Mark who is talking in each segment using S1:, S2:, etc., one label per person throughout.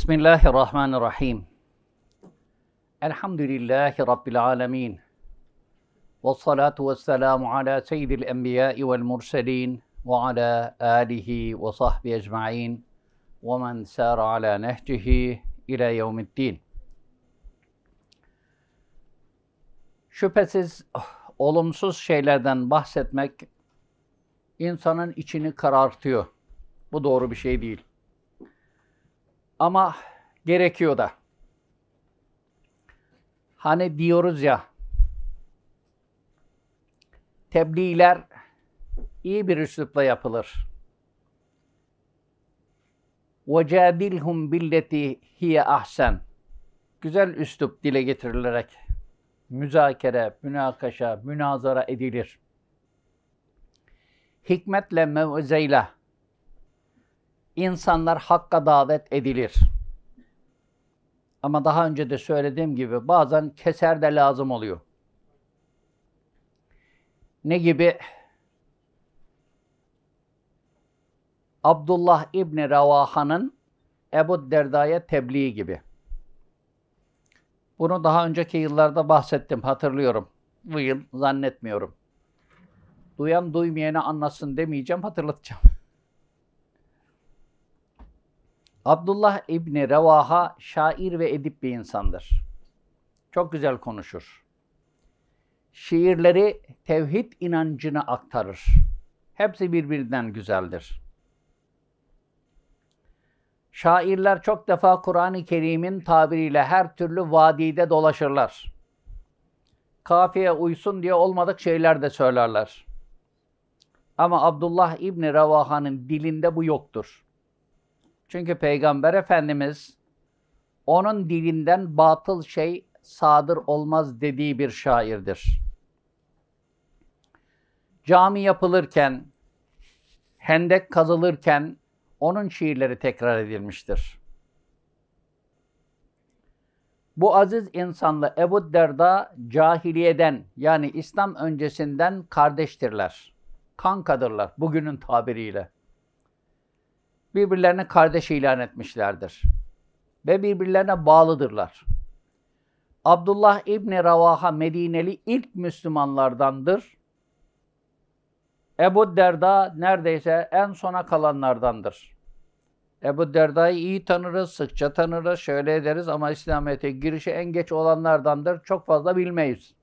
S1: Bismillahirrahmanirrahim. Elhamdülillahi Rabbil alemin. Ve salatu ve selamu ala seyyidil enbiyai vel murselin ve ala alihi ve sahbihi ecma'in ve men sâra ala nehcihi ila yevmiddin. Şüphesiz olumsuz şeylerden bahsetmek insanın içini karartıyor. Bu doğru bir şey değil ama gerekiyor da. Hani diyoruz ya tebliğler iyi bir üslupla yapılır. وَجَادِلْهُمْ بِالَّتِي hiye ahsen. Güzel üslup dile getirilerek müzakere, münakaşa, münazara edilir. Hikmetle, mevzeyle insanlar hakka davet edilir. Ama daha önce de söylediğim gibi bazen keser de lazım oluyor. Ne gibi? Abdullah İbni Ravaha'nın Ebu Derda'ya tebliği gibi. Bunu daha önceki yıllarda bahsettim, hatırlıyorum. Bu yıl zannetmiyorum. Duyan duymayanı anlasın demeyeceğim, hatırlatacağım. Abdullah İbni Revaha şair ve edip bir insandır. Çok güzel konuşur. Şiirleri tevhid inancını aktarır. Hepsi birbirinden güzeldir. Şairler çok defa Kur'an-ı Kerim'in tabiriyle her türlü vadide dolaşırlar. Kafiye uysun diye olmadık şeyler de söylerler. Ama Abdullah İbni Revaha'nın dilinde bu yoktur. Çünkü Peygamber Efendimiz onun dilinden batıl şey sadır olmaz dediği bir şairdir. Cami yapılırken, hendek kazılırken onun şiirleri tekrar edilmiştir. Bu aziz insanla Ebu Derda cahiliyeden yani İslam öncesinden kardeştirler. Kankadırlar bugünün tabiriyle birbirlerine kardeş ilan etmişlerdir ve birbirlerine bağlıdırlar. Abdullah İbni Ravaha Medineli ilk Müslümanlardandır. Ebu Derda neredeyse en sona kalanlardandır. Ebu Derda'yı iyi tanırız, sıkça tanırız, şöyle ederiz ama İslamiyet'e girişi en geç olanlardandır. Çok fazla bilmeyiz.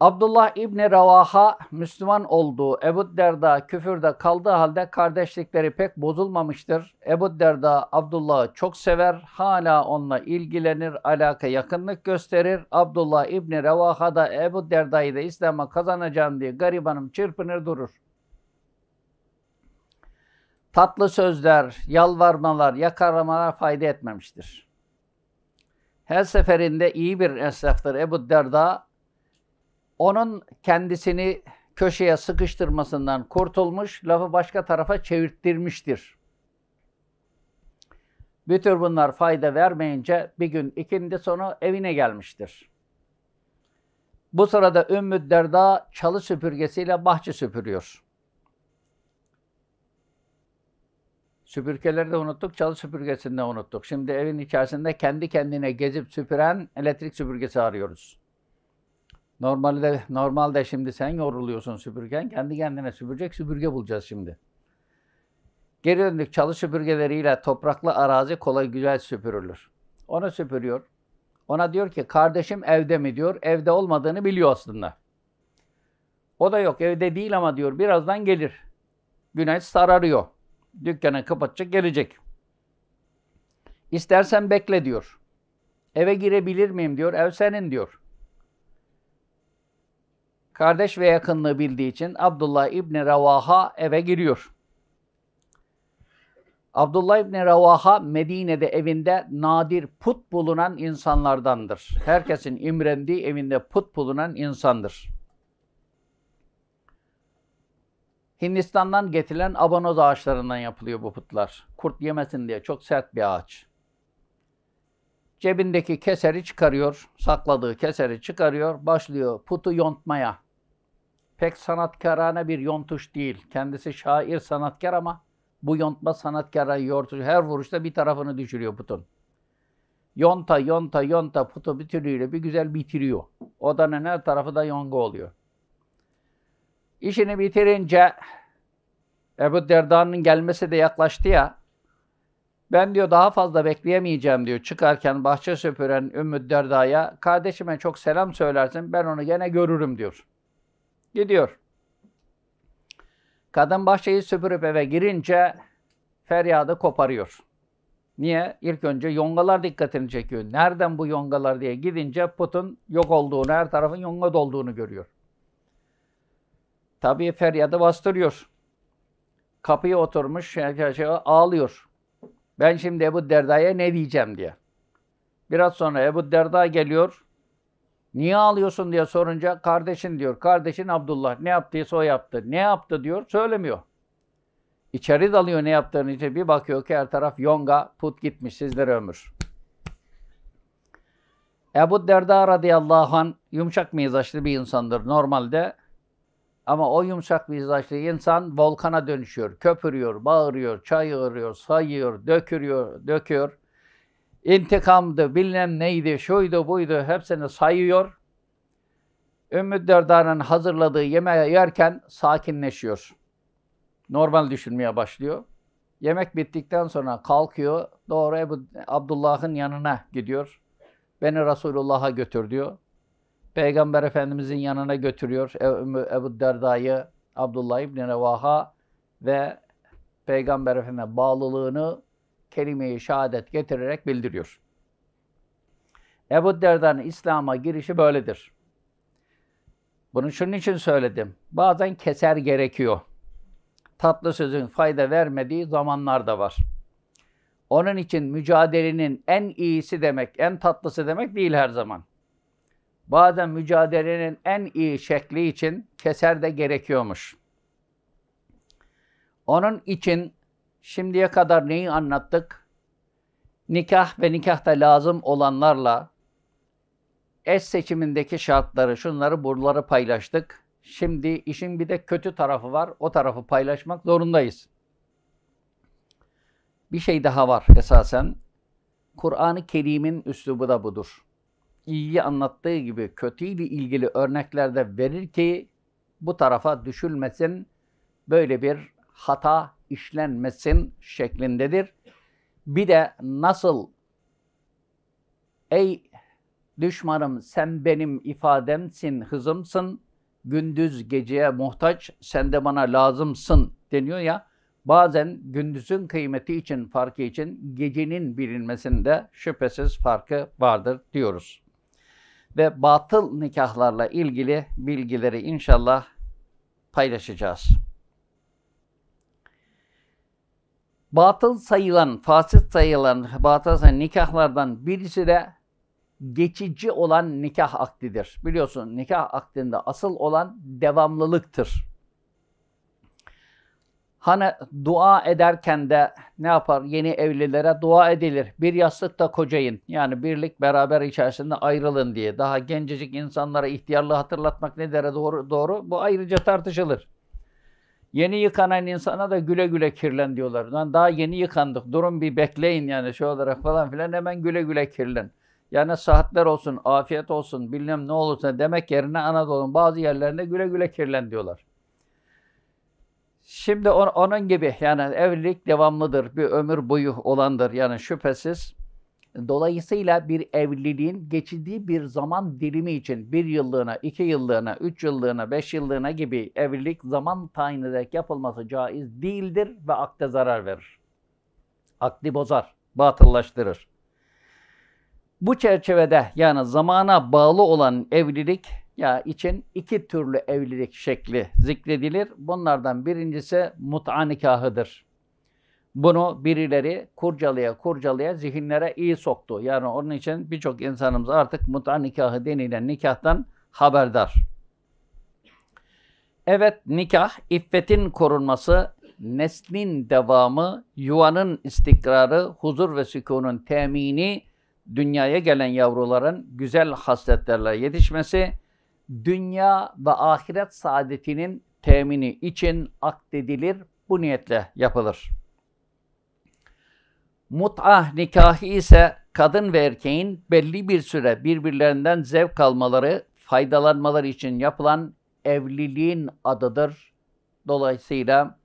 S1: Abdullah İbni Ravaha Müslüman olduğu Ebu Derda küfürde kaldığı halde kardeşlikleri pek bozulmamıştır. Ebu Derda Abdullah'ı çok sever, hala onunla ilgilenir, alaka yakınlık gösterir. Abdullah İbni Ravaha da Ebu Derda'yı da İslam'a kazanacağım diye garibanım çırpınır durur. Tatlı sözler, yalvarmalar, yakaramalar fayda etmemiştir. Her seferinde iyi bir esnaftır Ebu Derda onun kendisini köşeye sıkıştırmasından kurtulmuş, lafı başka tarafa çevirttirmiştir. Bütün bunlar fayda vermeyince bir gün ikindi sonu evine gelmiştir. Bu sırada Ümmü Derda çalı süpürgesiyle bahçe süpürüyor. Süpürgeleri de unuttuk, çalı süpürgesini de unuttuk. Şimdi evin içerisinde kendi kendine gezip süpüren elektrik süpürgesi arıyoruz. Normalde normalde şimdi sen yoruluyorsun süpürken Kendi kendine süpürecek süpürge bulacağız şimdi. Geri döndük çalı süpürgeleriyle topraklı arazi kolay güzel süpürülür. Onu süpürüyor. Ona diyor ki kardeşim evde mi diyor. Evde olmadığını biliyor aslında. O da yok evde değil ama diyor birazdan gelir. Güneş sararıyor. Dükkanı kapatacak gelecek. İstersen bekle diyor. Eve girebilir miyim diyor. Ev senin diyor. Kardeş ve yakınlığı bildiği için Abdullah İbni Ravaha eve giriyor. Abdullah İbni Ravaha Medine'de evinde nadir put bulunan insanlardandır. Herkesin imrendiği evinde put bulunan insandır. Hindistan'dan getirilen abanoz ağaçlarından yapılıyor bu putlar. Kurt yemesin diye çok sert bir ağaç. Cebindeki keseri çıkarıyor, sakladığı keseri çıkarıyor, başlıyor putu yontmaya pek sanatkarane bir yontuş değil. Kendisi şair, sanatkar ama bu yontma sanatkara yortuş. Her vuruşta bir tarafını düşürüyor putun. Yonta, yonta, yonta putu bütünüyle bir güzel bitiriyor. Odanın her tarafı da yonga oluyor. İşini bitirince Ebu Derda'nın gelmesi de yaklaştı ya. Ben diyor daha fazla bekleyemeyeceğim diyor. Çıkarken bahçe süpüren Ümmü Derda'ya kardeşime çok selam söylersin ben onu gene görürüm diyor gidiyor. Kadın bahçeyi süpürüp eve girince feryadı koparıyor. Niye? İlk önce yongalar dikkatini çekiyor. Nereden bu yongalar diye gidince putun yok olduğunu, her tarafın yonga dolduğunu görüyor. Tabii feryadı bastırıyor. Kapıya oturmuş, şey, şey, şey, ağlıyor. Ben şimdi Ebu Derda'ya ne diyeceğim diye. Biraz sonra Ebu Derda geliyor. Niye ağlıyorsun diye sorunca kardeşin diyor. Kardeşin Abdullah ne yaptıysa o yaptı. Ne yaptı diyor söylemiyor. İçeri dalıyor ne yaptığını için bir bakıyor ki her taraf yonga put gitmiş sizlere ömür. Ebu Derda radıyallahu an yumuşak mizaçlı bir insandır normalde. Ama o yumuşak mizaçlı insan volkana dönüşüyor. Köpürüyor, bağırıyor, çayırıyor, sayıyor, dökürüyor, döküyor intikamdı, bilmem neydi, şuydu buydu hepsini sayıyor. Ümmü Derda'nın hazırladığı yemeği yerken sakinleşiyor. Normal düşünmeye başlıyor. Yemek bittikten sonra kalkıyor, doğru Ebu Abdullah'ın yanına gidiyor. Beni Resulullah'a götür diyor. Peygamber Efendimizin yanına götürüyor Ümmü Ebu Derda'yı, Abdullah İbni Revaha ve Peygamber Efendimiz'e bağlılığını kelimeyi i şehadet getirerek bildiriyor. Ebu Derda'nın İslam'a girişi böyledir. Bunu şunun için söyledim. Bazen keser gerekiyor. Tatlı sözün fayda vermediği zamanlar da var. Onun için mücadelenin en iyisi demek, en tatlısı demek değil her zaman. Bazen mücadelenin en iyi şekli için keser de gerekiyormuş. Onun için Şimdiye kadar neyi anlattık? Nikah ve nikahta lazım olanlarla eş seçimindeki şartları, şunları buraları paylaştık. Şimdi işin bir de kötü tarafı var. O tarafı paylaşmak zorundayız. Bir şey daha var esasen. Kur'an-ı Kerim'in üslubu da budur. İyiyi anlattığı gibi kötüyle ilgili örneklerde verir ki bu tarafa düşülmesin. Böyle bir hata işlenmesin şeklindedir. Bir de nasıl ey düşmanım sen benim ifademsin, hızımsın, gündüz geceye muhtaç, sen de bana lazımsın deniyor ya. Bazen gündüzün kıymeti için, farkı için gecenin bilinmesinde şüphesiz farkı vardır diyoruz. Ve batıl nikahlarla ilgili bilgileri inşallah paylaşacağız. batıl sayılan, fasit sayılan, batıl sayılan nikahlardan birisi de geçici olan nikah akdidir. Biliyorsun nikah akdinde asıl olan devamlılıktır. Hani dua ederken de ne yapar? Yeni evlilere dua edilir. Bir yastıkta kocayın. Yani birlik beraber içerisinde ayrılın diye. Daha gencecik insanlara ihtiyarlığı hatırlatmak ne dere doğru, doğru? Bu ayrıca tartışılır. Yeni yıkanan insana da güle güle kirlen diyorlar. Lan daha yeni yıkandık. Durun bir bekleyin yani şu şey olarak falan filan hemen güle güle kirlen. Yani sıhhatler olsun, afiyet olsun, bilmem ne olursa demek yerine Anadolu'nun bazı yerlerinde güle güle kirlen diyorlar. Şimdi on, onun gibi yani evlilik devamlıdır, bir ömür boyu olandır yani şüphesiz. Dolayısıyla bir evliliğin geçildiği bir zaman dilimi için bir yıllığına, iki yıllığına, üç yıllığına, beş yıllığına gibi evlilik zaman tayin ederek yapılması caiz değildir ve akde zarar verir. akdi bozar, batıllaştırır. Bu çerçevede yani zamana bağlı olan evlilik ya için iki türlü evlilik şekli zikredilir. Bunlardan birincisi mut'a nikahıdır. Bunu birileri kurcalaya kurcalaya zihinlere iyi soktu. Yani onun için birçok insanımız artık muta nikahı denilen nikahtan haberdar. Evet nikah, iffetin korunması, neslin devamı, yuvanın istikrarı, huzur ve sükunun temini, dünyaya gelen yavruların güzel hasletlerle yetişmesi, dünya ve ahiret saadetinin temini için akdedilir, bu niyetle yapılır. Mut'ah nikahı ise kadın ve erkeğin belli bir süre birbirlerinden zevk almaları, faydalanmaları için yapılan evliliğin adıdır. Dolayısıyla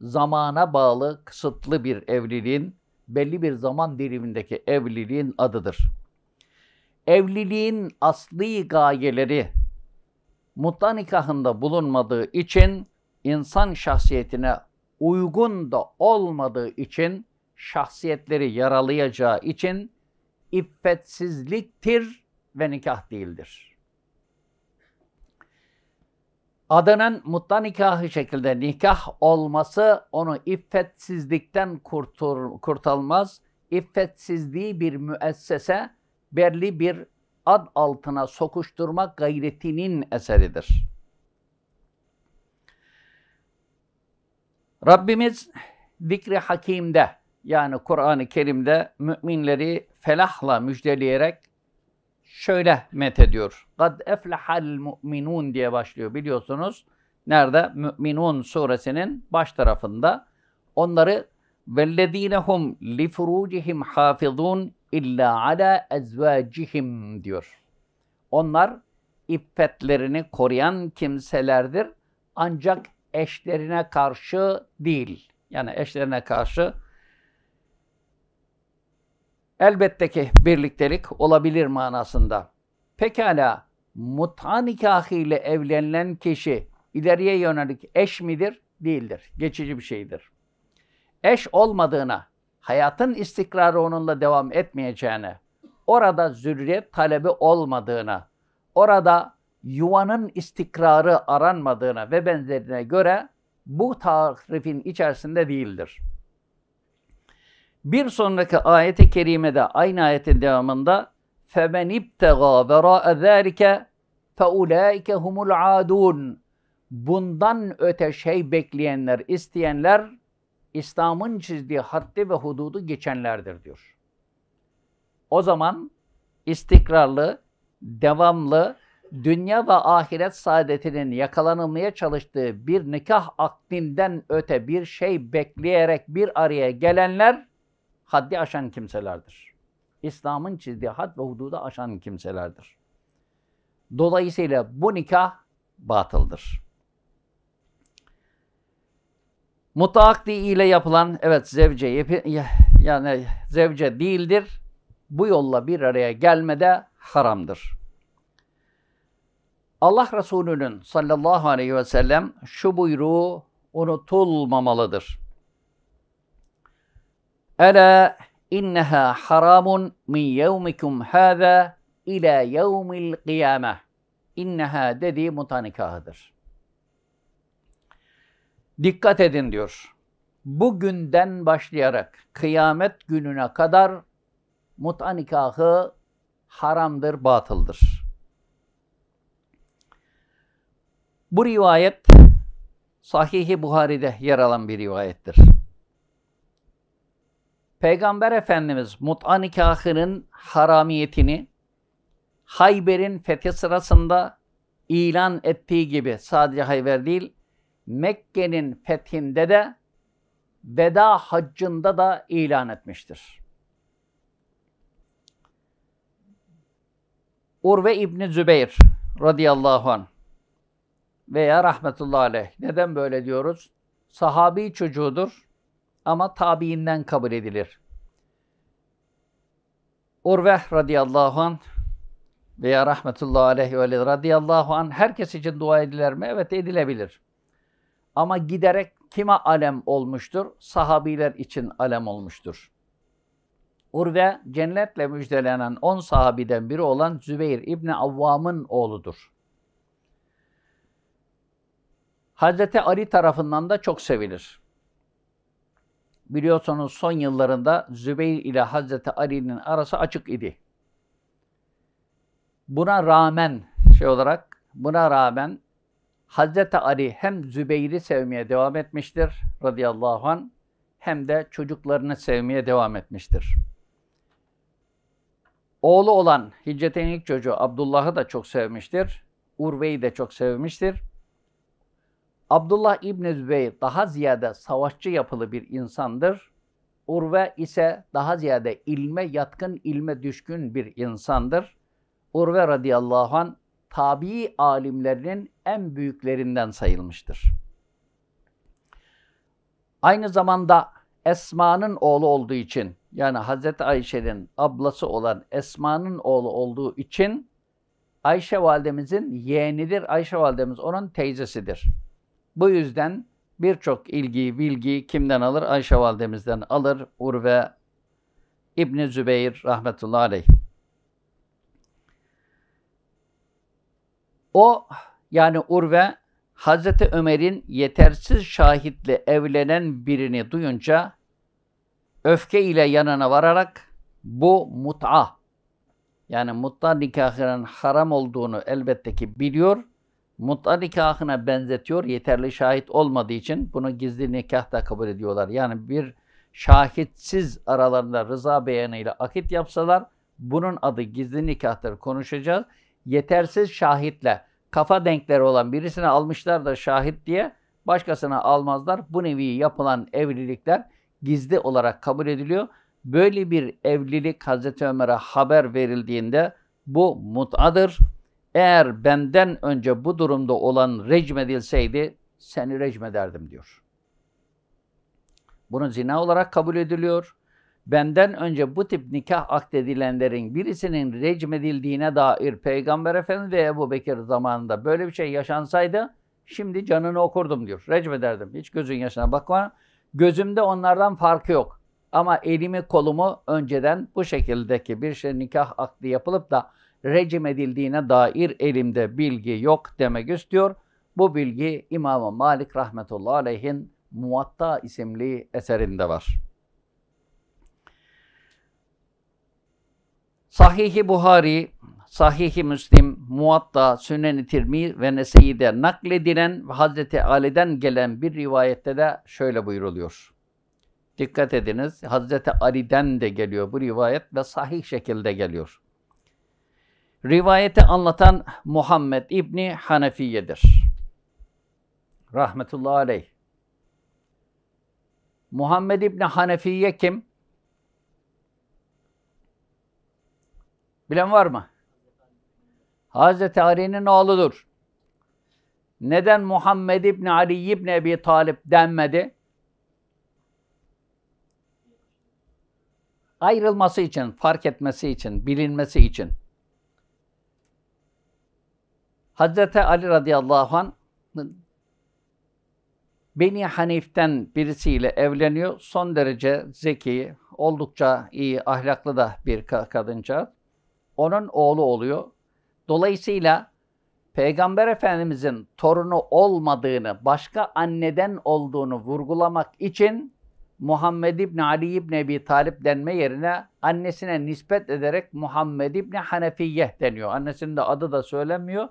S1: zamana bağlı kısıtlı bir evliliğin, belli bir zaman dilimindeki evliliğin adıdır. Evliliğin asli gayeleri mutla nikahında bulunmadığı için insan şahsiyetine uygun da olmadığı için şahsiyetleri yaralayacağı için iffetsizliktir ve nikah değildir. Adının mutla nikahı şekilde nikah olması onu iffetsizlikten kurtur, kurtarmaz. İffetsizliği bir müessese belli bir ad altına sokuşturma gayretinin eseridir. Rabbimiz zikri hakimde yani Kur'an-ı Kerim'de müminleri felahla müjdeleyerek şöyle met ediyor. Kad eflehal müminun" diye başlıyor biliyorsunuz. Nerede? Mü'minun suresinin baş tarafında. Onları vellezinehum li furucihim hafizun illa ala ezvacihim diyor. Onlar iffetlerini koruyan kimselerdir ancak eşlerine karşı değil. Yani eşlerine karşı Elbette ki birliktelik olabilir manasında. Pekala muta nikahı ile evlenilen kişi ileriye yönelik eş midir? Değildir. Geçici bir şeydir. Eş olmadığına, hayatın istikrarı onunla devam etmeyeceğine, orada zürriyet talebi olmadığına, orada yuvanın istikrarı aranmadığına ve benzerine göre bu tarifin içerisinde değildir. Bir sonraki ayete kerimede aynı ayetin devamında فَمَنْ اِبْتَغَى وَرَاءَ ذَٰلِكَ فَاُولَٰئِكَ هُمُ الْعَادُونَ Bundan öte şey bekleyenler, isteyenler İslam'ın çizdiği haddi ve hududu geçenlerdir diyor. O zaman istikrarlı, devamlı, dünya ve ahiret saadetinin yakalanılmaya çalıştığı bir nikah akdinden öte bir şey bekleyerek bir araya gelenler haddi aşan kimselerdir. İslam'ın çizdiği had ve hududu aşan kimselerdir. Dolayısıyla bu nikah batıldır. Mutlak ile yapılan evet zevce yani zevce değildir. Bu yolla bir araya gelmede haramdır. Allah Resulü'nün sallallahu aleyhi ve sellem şu buyruğu unutulmamalıdır. Ela inneha haramun min yevmikum hâzâ ila yevmil kıyame. İnneha dediği mutanikahıdır. Dikkat edin diyor. Bugünden başlayarak kıyamet gününe kadar muta nikahı haramdır, batıldır. Bu rivayet Sahih-i Buhari'de yer alan bir rivayettir. Peygamber Efendimiz mut'a nikahının haramiyetini Hayber'in fethi sırasında ilan ettiği gibi sadece Hayber değil Mekke'nin fethinde de veda haccında da ilan etmiştir. Urve İbni Zübeyir radıyallahu anh veya rahmetullahi aleyh. Neden böyle diyoruz? Sahabi çocuğudur ama tabiinden kabul edilir. Urveh radıyallahu an veya rahmetullahi aleyhi ve radıyallahu an herkes için dua edilir mi? Evet edilebilir. Ama giderek kime alem olmuştur? Sahabiler için alem olmuştur. Urve cennetle müjdelenen 10 sahabiden biri olan Zübeyir İbni Avvam'ın oğludur. Hazreti Ali tarafından da çok sevilir. Biliyorsunuz son yıllarında Zübeyir ile Hazreti Ali'nin arası açık idi. Buna rağmen şey olarak buna rağmen Hazreti Ali hem Zübeyir'i sevmeye devam etmiştir radıyallahu an hem de çocuklarını sevmeye devam etmiştir. Oğlu olan Hicret'in ilk çocuğu Abdullah'ı da çok sevmiştir. Urve'yi de çok sevmiştir. Abdullah İbni Zübeyir daha ziyade savaşçı yapılı bir insandır. Urve ise daha ziyade ilme yatkın, ilme düşkün bir insandır. Urve radıyallahu an tabii alimlerinin en büyüklerinden sayılmıştır. Aynı zamanda Esma'nın oğlu olduğu için yani Hazreti Ayşe'nin ablası olan Esma'nın oğlu olduğu için Ayşe validemizin yeğenidir. Ayşe validemiz onun teyzesidir. Bu yüzden birçok ilgiyi, bilgiyi kimden alır? Ayşe validemizden alır. Urve İbni Zübeyir rahmetullahi aleyh. O yani Urve Hazreti Ömer'in yetersiz şahitle evlenen birini duyunca öfke ile yanına vararak bu mut'a yani mut'a nikahının haram olduğunu elbette ki biliyor mut'a nikahına benzetiyor. Yeterli şahit olmadığı için bunu gizli nikah da kabul ediyorlar. Yani bir şahitsiz aralarında rıza beyanıyla akit yapsalar bunun adı gizli nikahtır konuşacağız. Yetersiz şahitle kafa denkleri olan birisini almışlar da şahit diye başkasına almazlar. Bu nevi yapılan evlilikler gizli olarak kabul ediliyor. Böyle bir evlilik Hazreti Ömer'e haber verildiğinde bu mut'adır, eğer benden önce bu durumda olan recmedilseydi seni recmederdim diyor. Bunun zina olarak kabul ediliyor. Benden önce bu tip nikah akdedilenlerin birisinin recmedildiğine dair Peygamber Efendimiz ve Ebu Bekir zamanında böyle bir şey yaşansaydı şimdi canını okurdum diyor. Recmederdim. Hiç gözün yaşına bakma. Gözümde onlardan farkı yok. Ama elimi kolumu önceden bu şekildeki bir şey nikah akdi yapılıp da Rejim edildiğine dair elimde bilgi yok demek istiyor. Bu bilgi i̇mam Malik rahmetullahi aleyhin Muatta isimli eserinde var. Sahih-i Buhari, Sahih-i Müslim, Muatta, Sünen-i Tirmi ve Nese'yi'de nakledilen ve Hazreti Ali'den gelen bir rivayette de şöyle buyuruluyor. Dikkat ediniz, Hazreti Ali'den de geliyor bu rivayet ve sahih şekilde geliyor. Rivayeti anlatan Muhammed İbni Hanefiye'dir. Rahmetullahi aleyh. Muhammed İbni Hanefiye kim? Bilen var mı? Hazreti Ali'nin oğludur. Neden Muhammed İbni Ali İbni Ebi Talip denmedi? Ayrılması için, fark etmesi için, bilinmesi için. Hazreti Ali radıyallahu an Beni Hanif'ten birisiyle evleniyor. Son derece zeki, oldukça iyi, ahlaklı da bir kadınca. Onun oğlu oluyor. Dolayısıyla Peygamber Efendimizin torunu olmadığını, başka anneden olduğunu vurgulamak için Muhammed İbni Ali İbni Ebi Talip denme yerine annesine nispet ederek Muhammed İbni Hanefiye deniyor. Annesinin de adı da söylemiyor.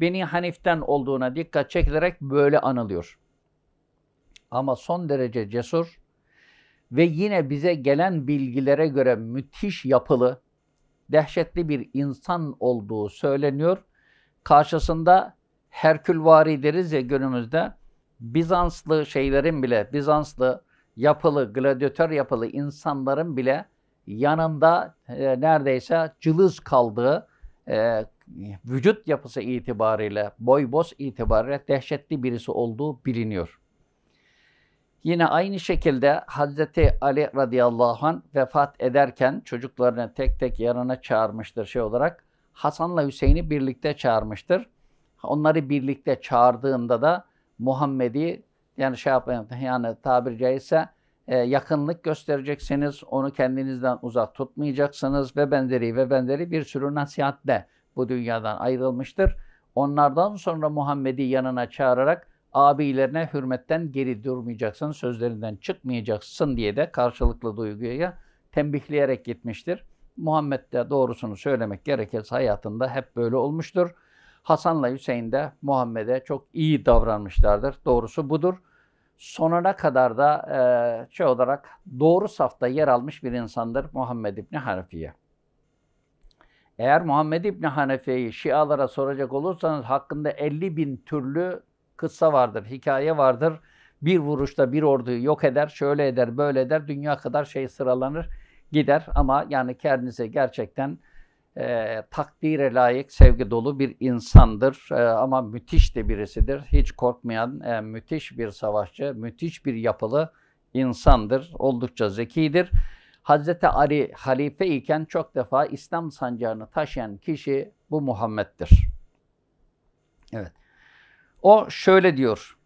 S1: Beni Hanif'ten olduğuna dikkat çekilerek böyle anılıyor. Ama son derece cesur ve yine bize gelen bilgilere göre müthiş yapılı, dehşetli bir insan olduğu söyleniyor. Karşısında Herkülvari deriz ya günümüzde Bizanslı şeylerin bile, Bizanslı yapılı, gladyatör yapılı insanların bile yanında e, neredeyse cılız kaldığı, e, vücut yapısı itibariyle, boy boz itibariyle dehşetli birisi olduğu biliniyor. Yine aynı şekilde Hazreti Ali radıyallahu an vefat ederken çocuklarını tek tek yanına çağırmıştır şey olarak. Hasan'la Hüseyin'i birlikte çağırmıştır. Onları birlikte çağırdığında da Muhammed'i yani şey yapmayın yani tabiri caizse e, yakınlık göstereceksiniz, onu kendinizden uzak tutmayacaksınız ve benzeri ve benzeri bir sürü nasihatle bu dünyadan ayrılmıştır. Onlardan sonra Muhammed'i yanına çağırarak abilerine hürmetten geri durmayacaksın, sözlerinden çıkmayacaksın diye de karşılıklı duyguya tembihleyerek gitmiştir. Muhammed de doğrusunu söylemek gerekirse hayatında hep böyle olmuştur. Hasan'la Hüseyin de Muhammed'e çok iyi davranmışlardır. Doğrusu budur. Sonuna kadar da e, şey olarak doğru safta yer almış bir insandır Muhammed İbni Harfiye. Eğer Muhammed İbni Hanefe'yi Şialara soracak olursanız hakkında 50 bin türlü kıssa vardır, hikaye vardır. Bir vuruşta bir orduyu yok eder, şöyle eder, böyle eder, dünya kadar şey sıralanır, gider. Ama yani kendisi gerçekten e, takdire layık, sevgi dolu bir insandır e, ama müthiş de birisidir. Hiç korkmayan, e, müthiş bir savaşçı, müthiş bir yapılı insandır. Oldukça zekidir. Hazreti Ali halife iken çok defa İslam sancağını taşıyan kişi bu Muhammed'dir. Evet. O şöyle diyor.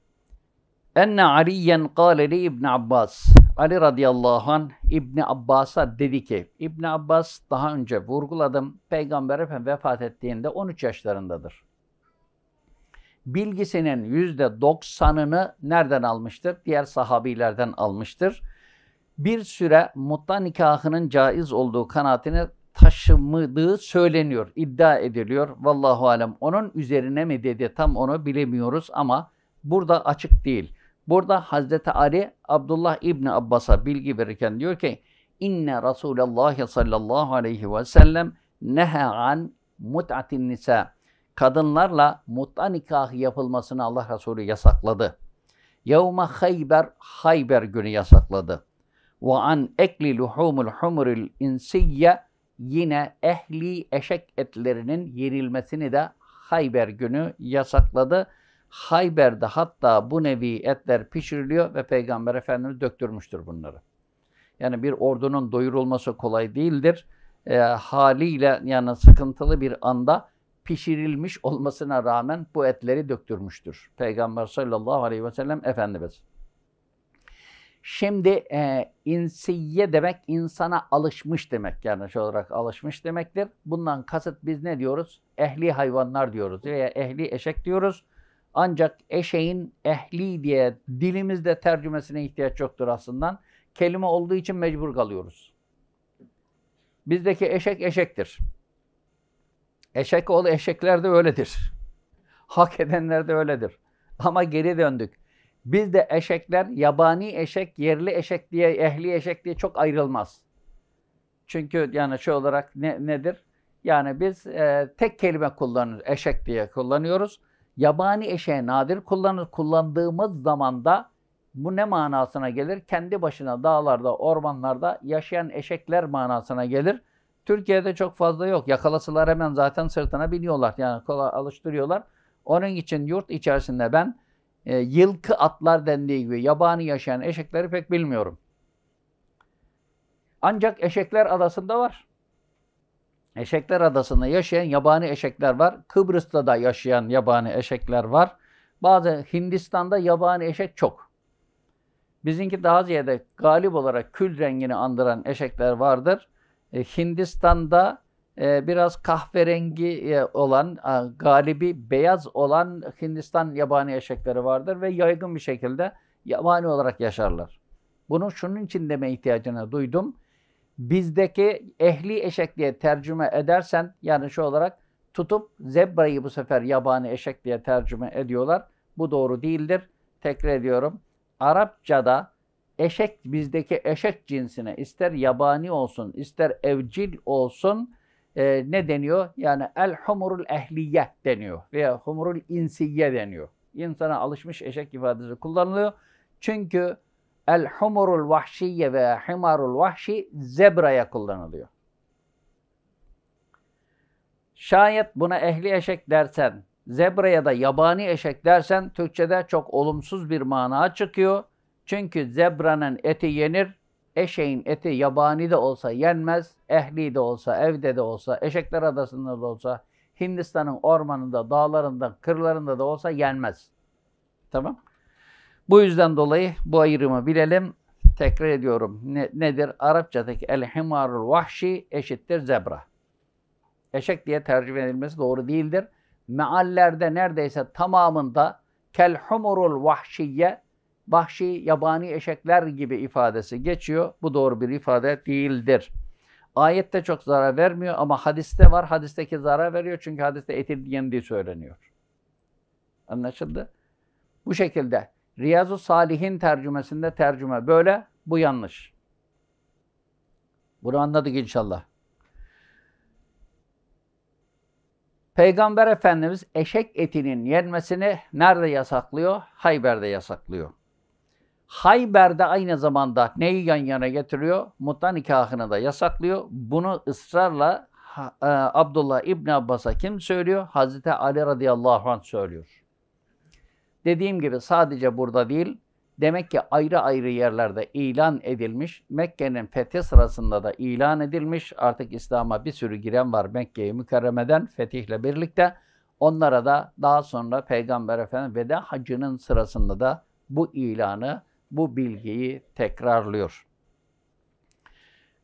S1: Enne Aliyen kâle li İbn Abbas. Ali radıyallahu an İbn Abbas'a dedi ki, İbn Abbas daha önce vurguladım, Peygamber Efendim vefat ettiğinde 13 yaşlarındadır. Bilgisinin yüzde %90'ını nereden almıştır? Diğer sahabilerden almıştır bir süre mutla nikahının caiz olduğu kanaatine taşımadığı söyleniyor, iddia ediliyor. Vallahu alem onun üzerine mi dedi tam onu bilemiyoruz ama burada açık değil. Burada Hazreti Ali Abdullah İbni Abbas'a bilgi verirken diyor ki İnne Rasulullah sallallahu aleyhi ve sellem nehe an mut'atin nisa. Kadınlarla mut'a nikah yapılmasını Allah Resulü yasakladı. Yevme Hayber, Hayber günü yasakladı. Ve an ekli luhumul humuril insiyye yine ehli eşek etlerinin yerilmesini de Hayber günü yasakladı. Hayber'de hatta bu nevi etler pişiriliyor ve Peygamber Efendimiz döktürmüştür bunları. Yani bir ordunun doyurulması kolay değildir. E, haliyle yani sıkıntılı bir anda pişirilmiş olmasına rağmen bu etleri döktürmüştür. Peygamber sallallahu aleyhi ve sellem Efendimiz. Şimdi e, insiye demek insana alışmış demek yani yanlış olarak alışmış demektir. Bundan kasıt biz ne diyoruz? Ehli hayvanlar diyoruz veya ehli eşek diyoruz. Ancak eşeğin ehli diye dilimizde tercümesine ihtiyaç yoktur aslında. Kelime olduğu için mecbur kalıyoruz. Bizdeki eşek eşektir. Eşek oğlu eşekler de öyledir. Hak edenler de öyledir. Ama geri döndük. Biz de eşekler yabani eşek, yerli eşek diye, ehli eşek diye çok ayrılmaz. Çünkü yani şey olarak ne, nedir? Yani biz e, tek kelime kullanıyoruz, eşek diye kullanıyoruz. Yabani eşeğe nadir kullanır. Kullandığımız da bu ne manasına gelir? Kendi başına dağlarda, ormanlarda yaşayan eşekler manasına gelir. Türkiye'de çok fazla yok. Yakalasılar hemen zaten sırtına biniyorlar. Yani kola alıştırıyorlar. Onun için yurt içerisinde ben e, yılkı atlar dendiği gibi yabani yaşayan eşekleri pek bilmiyorum. Ancak Eşekler Adası'nda var. Eşekler Adası'nda yaşayan yabani eşekler var. Kıbrıs'ta da yaşayan yabani eşekler var. Bazı Hindistan'da yabani eşek çok. Bizinki daha ziyade galip olarak kül rengini andıran eşekler vardır. E, Hindistan'da ee, biraz kahverengi e, olan, galibi beyaz olan Hindistan yabani eşekleri vardır ve yaygın bir şekilde yabani olarak yaşarlar. Bunu şunun için deme ihtiyacını duydum. Bizdeki ehli eşek diye tercüme edersen yani şu olarak tutup zebrayı bu sefer yabani eşek diye tercüme ediyorlar. Bu doğru değildir. Tekrar ediyorum. Arapçada eşek bizdeki eşek cinsine ister yabani olsun ister evcil olsun e, ne deniyor? Yani el humurul ehliye deniyor veya humurul insiye deniyor. İnsana alışmış eşek ifadesi kullanılıyor. Çünkü el humurul vahşiye ve himarul vahşi zebraya kullanılıyor. Şayet buna ehli eşek dersen, zebraya da yabani eşek dersen Türkçe'de çok olumsuz bir mana çıkıyor. Çünkü zebranın eti yenir, eşeğin eti yabani de olsa yenmez, ehli de olsa, evde de olsa, eşekler adasında da olsa, Hindistan'ın ormanında, dağlarında, kırlarında da olsa yenmez. Tamam. Bu yüzden dolayı bu ayrımı bilelim. Tekrar ediyorum. Ne, nedir? Arapçadaki el himarul vahşi eşittir zebra. Eşek diye tercüme edilmesi doğru değildir. Meallerde neredeyse tamamında kel humurul vahşiye vahşi yabani eşekler gibi ifadesi geçiyor. Bu doğru bir ifade değildir. Ayette çok zarar vermiyor ama hadiste var. Hadisteki zarar veriyor çünkü hadiste etin yendiği söyleniyor. Anlaşıldı? Bu şekilde Riyazu Salih'in tercümesinde tercüme böyle, bu yanlış. Bunu anladık inşallah. Peygamber Efendimiz eşek etinin yenmesini nerede yasaklıyor? Hayber'de yasaklıyor. Hayber'de aynı zamanda neyi yan yana getiriyor? Mutla nikahını da yasaklıyor. Bunu ısrarla e, Abdullah İbn Abbas'a kim söylüyor? Hazreti Ali radıyallahu anh söylüyor. Dediğim gibi sadece burada değil, demek ki ayrı ayrı yerlerde ilan edilmiş, Mekke'nin fethi sırasında da ilan edilmiş, artık İslam'a bir sürü giren var Mekke'yi mükerremeden fetihle birlikte. Onlara da daha sonra Peygamber Efendimiz veda hacının sırasında da bu ilanı bu bilgiyi tekrarlıyor.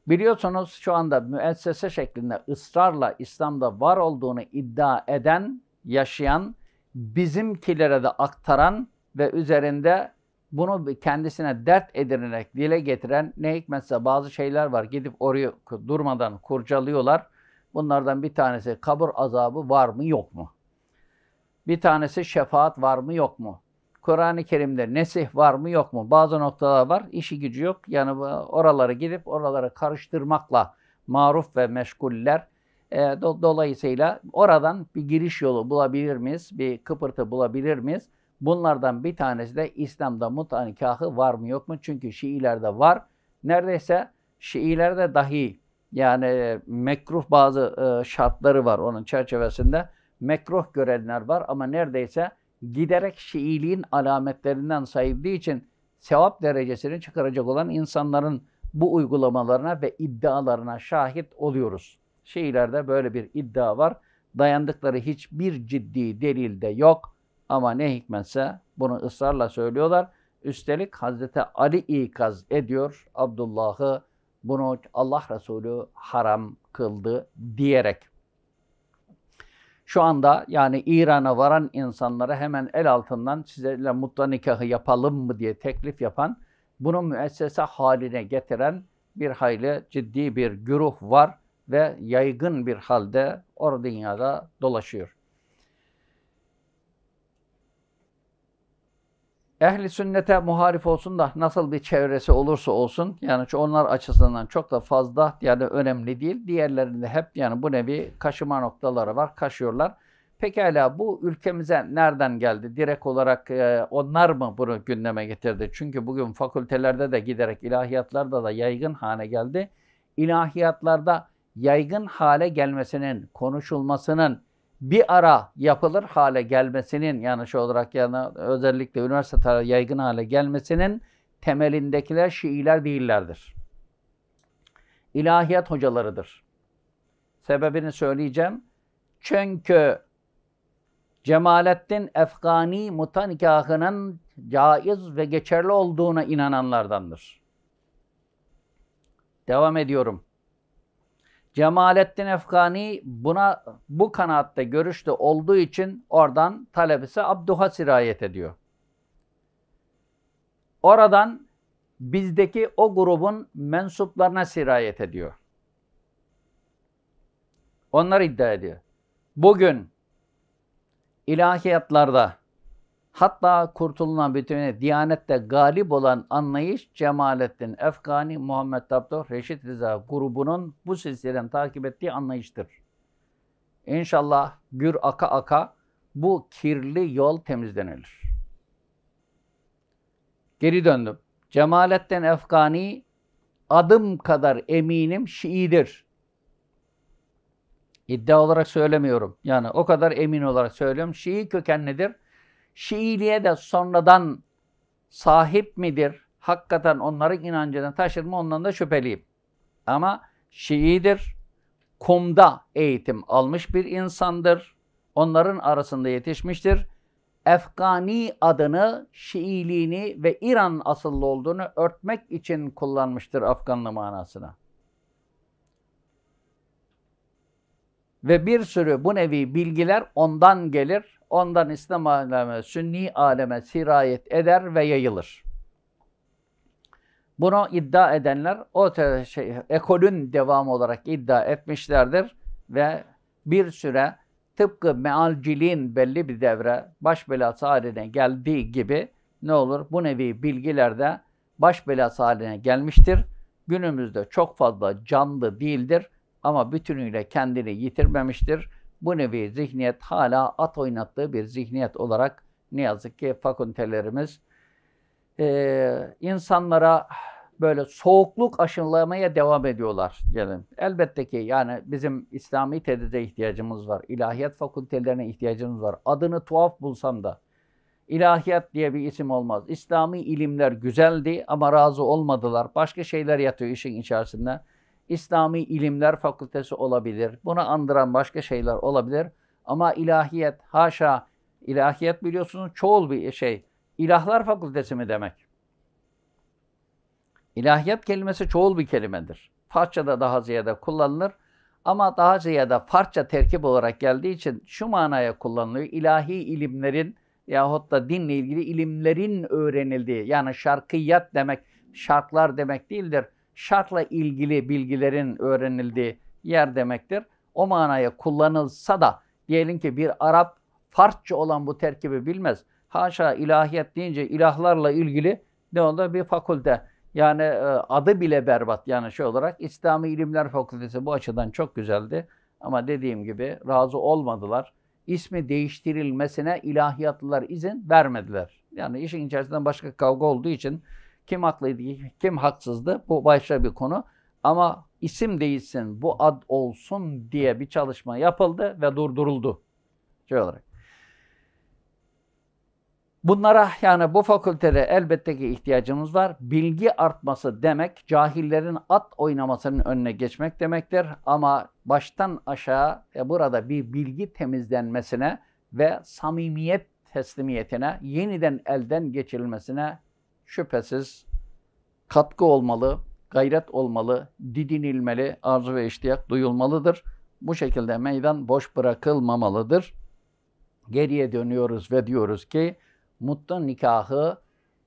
S1: Biliyorsunuz şu anda müessese şeklinde ısrarla İslam'da var olduğunu iddia eden, yaşayan, bizimkilere de aktaran ve üzerinde bunu kendisine dert edinerek dile getiren ne hikmetse bazı şeyler var. Gidip orayı durmadan kurcalıyorlar. Bunlardan bir tanesi kabur azabı var mı yok mu? Bir tanesi şefaat var mı yok mu? Kur'an-ı Kerim'de nesih var mı yok mu? Bazı noktalar var, işi gücü yok. Yani oralara gidip oralara karıştırmakla maruf ve meşguller. E, do, dolayısıyla oradan bir giriş yolu bulabilir miyiz? Bir kıpırtı bulabilir miyiz? Bunlardan bir tanesi de İslam'da muta nikahı var mı yok mu? Çünkü Şiilerde var. Neredeyse Şiilerde dahi yani mekruh bazı e, şartları var onun çerçevesinde. Mekruh görenler var ama neredeyse giderek Şiiliğin alametlerinden sayıldığı için sevap derecesini çıkaracak olan insanların bu uygulamalarına ve iddialarına şahit oluyoruz. Şeylerde böyle bir iddia var. Dayandıkları hiçbir ciddi delil de yok ama ne hikmetse bunu ısrarla söylüyorlar. Üstelik Hazreti Ali ikaz ediyor Abdullah'ı bunu Allah Resulü haram kıldı diyerek. Şu anda yani İran'a varan insanlara hemen el altından sizlerle mutlu nikahı yapalım mı diye teklif yapan, bunu müessese haline getiren bir hayli ciddi bir güruh var ve yaygın bir halde orada dünyada dolaşıyor. ehli sünnete muharif olsun da nasıl bir çevresi olursa olsun yani onlar açısından çok da fazla yani önemli değil. Diğerlerinde hep yani bu nevi kaşıma noktaları var, kaşıyorlar. Pekala bu ülkemize nereden geldi? Direkt olarak e, onlar mı bunu gündeme getirdi? Çünkü bugün fakültelerde de giderek ilahiyatlarda da yaygın hale geldi. İlahiyatlarda yaygın hale gelmesinin, konuşulmasının, bir ara yapılır hale gelmesinin yani şu şey olarak yani özellikle üniversite tarafı yaygın hale gelmesinin temelindekiler Şiiler değillerdir. İlahiyat hocalarıdır. Sebebini söyleyeceğim. Çünkü Cemalettin Efgani muta nikahının caiz ve geçerli olduğuna inananlardandır. Devam ediyorum. Cemalettin Efkani buna bu kanaatte görüşte olduğu için oradan talebesi Abduha sirayet ediyor. Oradan bizdeki o grubun mensuplarına sirayet ediyor. Onlar iddia ediyor. Bugün ilahiyatlarda Hatta kurtulunan bütün Diyanet'te galip olan anlayış Cemalettin Efgani, Muhammed Tapdor, Reşit Rıza grubunun bu silsileden takip ettiği anlayıştır. İnşallah gür aka aka bu kirli yol temizlenilir. Geri döndüm. Cemalettin Efgani adım kadar eminim Şiidir. İddia olarak söylemiyorum. Yani o kadar emin olarak söylüyorum. Şii kökenlidir Şiiliğe de sonradan sahip midir? Hakikaten onların inancına taşır mı? Ondan da şüpheliyim. Ama Şiidir. Kumda eğitim almış bir insandır. Onların arasında yetişmiştir. Efgani adını, Şiiliğini ve İran asıllı olduğunu örtmek için kullanmıştır Afganlı manasına. Ve bir sürü bu nevi bilgiler ondan gelir. Ondan İslam aleme, Sünni aleme sirayet eder ve yayılır. Bunu iddia edenler o şey, ekolün devamı olarak iddia etmişlerdir ve bir süre tıpkı mealciliğin belli bir devre baş belası haline geldiği gibi ne olur bu nevi bilgiler de baş belası haline gelmiştir. Günümüzde çok fazla canlı değildir ama bütünüyle kendini yitirmemiştir bu nevi zihniyet hala at oynattığı bir zihniyet olarak ne yazık ki fakültelerimiz e, insanlara böyle soğukluk aşılamaya devam ediyorlar. Yani elbette ki yani bizim İslami tedide ihtiyacımız var. İlahiyat fakültelerine ihtiyacımız var. Adını tuhaf bulsam da İlahiyat diye bir isim olmaz. İslami ilimler güzeldi ama razı olmadılar. Başka şeyler yatıyor işin içerisinde. İslami İlimler Fakültesi olabilir. Buna andıran başka şeyler olabilir. Ama ilahiyet haşa ilahiyet biliyorsunuz çoğul bir şey. İlahlar Fakültesi mi demek? İlahiyat kelimesi çoğul bir kelimedir. Farsça'da daha ziyade kullanılır. Ama daha ziyade Farsça terkip olarak geldiği için şu manaya kullanılıyor. İlahi ilimlerin yahut da dinle ilgili ilimlerin öğrenildiği yani şarkiyat demek şarklar demek değildir şartla ilgili bilgilerin öğrenildiği yer demektir. O manaya kullanılsa da diyelim ki bir Arap farkça olan bu terkibi bilmez. Haşa ilahiyet deyince ilahlarla ilgili ne olur bir fakülte. Yani e, adı bile berbat yani şey olarak İslami İlimler Fakültesi bu açıdan çok güzeldi. Ama dediğim gibi razı olmadılar. İsmi değiştirilmesine ilahiyatlılar izin vermediler. Yani işin içerisinden başka kavga olduğu için kim haklıydı, kim haksızdı bu başka bir konu. Ama isim değilsin, bu ad olsun diye bir çalışma yapıldı ve durduruldu. Şey olarak. Bunlara yani bu fakültede elbette ki ihtiyacımız var. Bilgi artması demek cahillerin at oynamasının önüne geçmek demektir. Ama baştan aşağı e, burada bir bilgi temizlenmesine ve samimiyet teslimiyetine, yeniden elden geçirilmesine şüphesiz katkı olmalı, gayret olmalı, didinilmeli, arzu ve iştiyak duyulmalıdır. Bu şekilde meydan boş bırakılmamalıdır. Geriye dönüyoruz ve diyoruz ki mutlu nikahı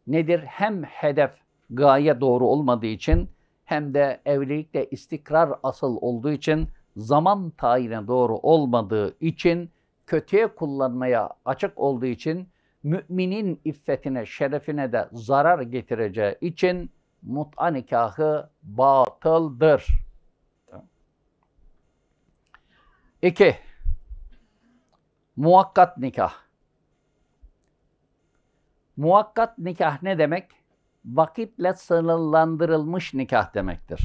S1: nedir? Hem hedef gaye doğru olmadığı için hem de evlilikte istikrar asıl olduğu için zaman tayine doğru olmadığı için kötüye kullanmaya açık olduğu için müminin iffetine, şerefine de zarar getireceği için mut'a nikahı batıldır. İki, muvakkat nikah. Muvakkat nikah ne demek? Vakitle sınırlandırılmış nikah demektir.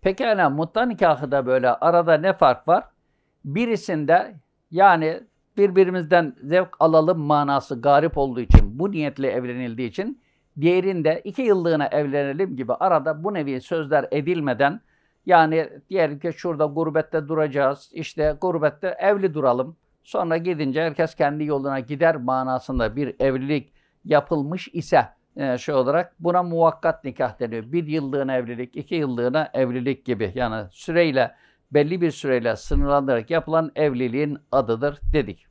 S1: Pekala mut'a nikahı da böyle arada ne fark var? Birisinde yani birbirimizden zevk alalım manası garip olduğu için, bu niyetle evlenildiği için diğerinde iki yıllığına evlenelim gibi arada bu nevi sözler edilmeden yani diyelim ki şurada gurbette duracağız, işte gurbette evli duralım. Sonra gidince herkes kendi yoluna gider manasında bir evlilik yapılmış ise e, şey olarak buna muvakkat nikah deniyor. Bir yıllığına evlilik, iki yıllığına evlilik gibi yani süreyle belli bir süreyle sınırlandırarak yapılan evliliğin adıdır dedik.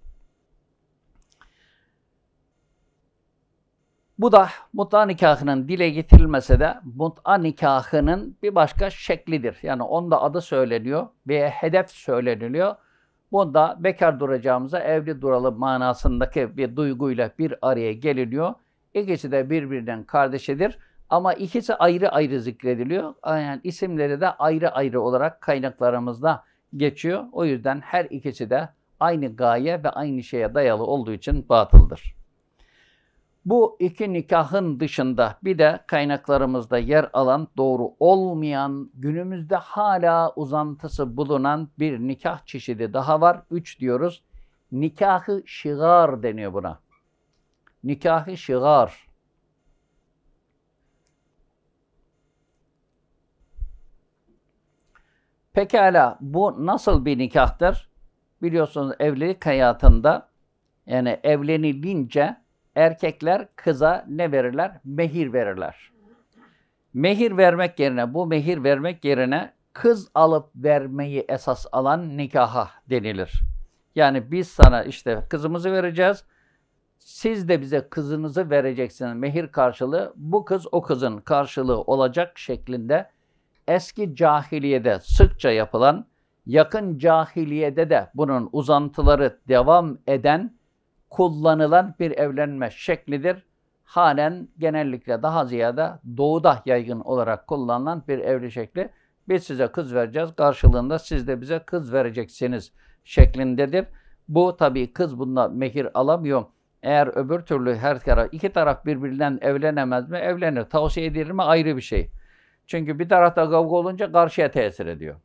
S1: Bu da mut'a nikahının dile getirilmese de mut'a nikahının bir başka şeklidir. Yani onda adı söyleniyor ve hedef söyleniliyor. Bunda bekar duracağımıza evli duralım manasındaki bir duyguyla bir araya geliniyor. İkisi de birbirinden kardeşidir. Ama ikisi ayrı ayrı zikrediliyor. Yani isimleri de ayrı ayrı olarak kaynaklarımızda geçiyor. O yüzden her ikisi de aynı gaye ve aynı şeye dayalı olduğu için batıldır. Bu iki nikahın dışında bir de kaynaklarımızda yer alan doğru olmayan, günümüzde hala uzantısı bulunan bir nikah çeşidi daha var. Üç diyoruz. Nikahı şigar deniyor buna. Nikahı şigar. Pekala bu nasıl bir nikahtır? Biliyorsunuz evlilik hayatında yani evlenilince erkekler kıza ne verirler? Mehir verirler. Mehir vermek yerine, bu mehir vermek yerine kız alıp vermeyi esas alan nikaha denilir. Yani biz sana işte kızımızı vereceğiz. Siz de bize kızınızı vereceksiniz. Mehir karşılığı bu kız o kızın karşılığı olacak şeklinde eski cahiliyede sıkça yapılan, yakın cahiliyede de bunun uzantıları devam eden, kullanılan bir evlenme şeklidir. Halen genellikle daha ziyade doğuda yaygın olarak kullanılan bir evli şekli. Biz size kız vereceğiz, karşılığında siz de bize kız vereceksiniz şeklindedir. Bu tabii kız bunda mehir alamıyor. Eğer öbür türlü her taraf, iki taraf birbirinden evlenemez mi? Evlenir. Tavsiye edilir mi? Ayrı bir şey. Çünkü bir tarafta kavga olunca karşıya tesir ediyor.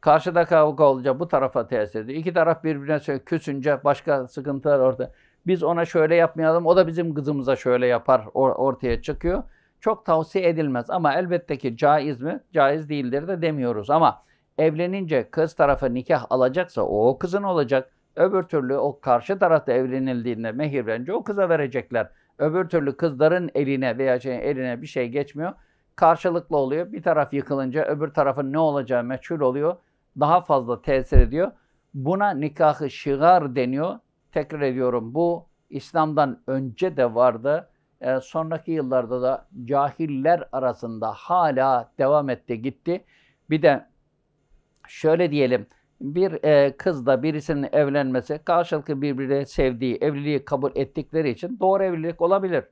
S1: Karşıda kavga olunca bu tarafa tesir ediyor. İki taraf birbirine küsünce başka sıkıntılar orada. Biz ona şöyle yapmayalım, o da bizim kızımıza şöyle yapar ortaya çıkıyor. Çok tavsiye edilmez ama elbette ki caiz mi? Caiz değildir de demiyoruz ama evlenince kız tarafı nikah alacaksa o, o kızın olacak. Öbür türlü o karşı tarafta evlenildiğinde mehir verince o kıza verecekler. Öbür türlü kızların eline veya şeyin eline bir şey geçmiyor karşılıklı oluyor. Bir taraf yıkılınca öbür tarafın ne olacağı meçhul oluyor. Daha fazla tesir ediyor. Buna nikahı şigar deniyor. Tekrar ediyorum bu İslam'dan önce de vardı. E, sonraki yıllarda da cahiller arasında hala devam etti gitti. Bir de şöyle diyelim bir e, kızla birisinin evlenmesi karşılıklı birbirine sevdiği evliliği kabul ettikleri için doğru evlilik olabilir.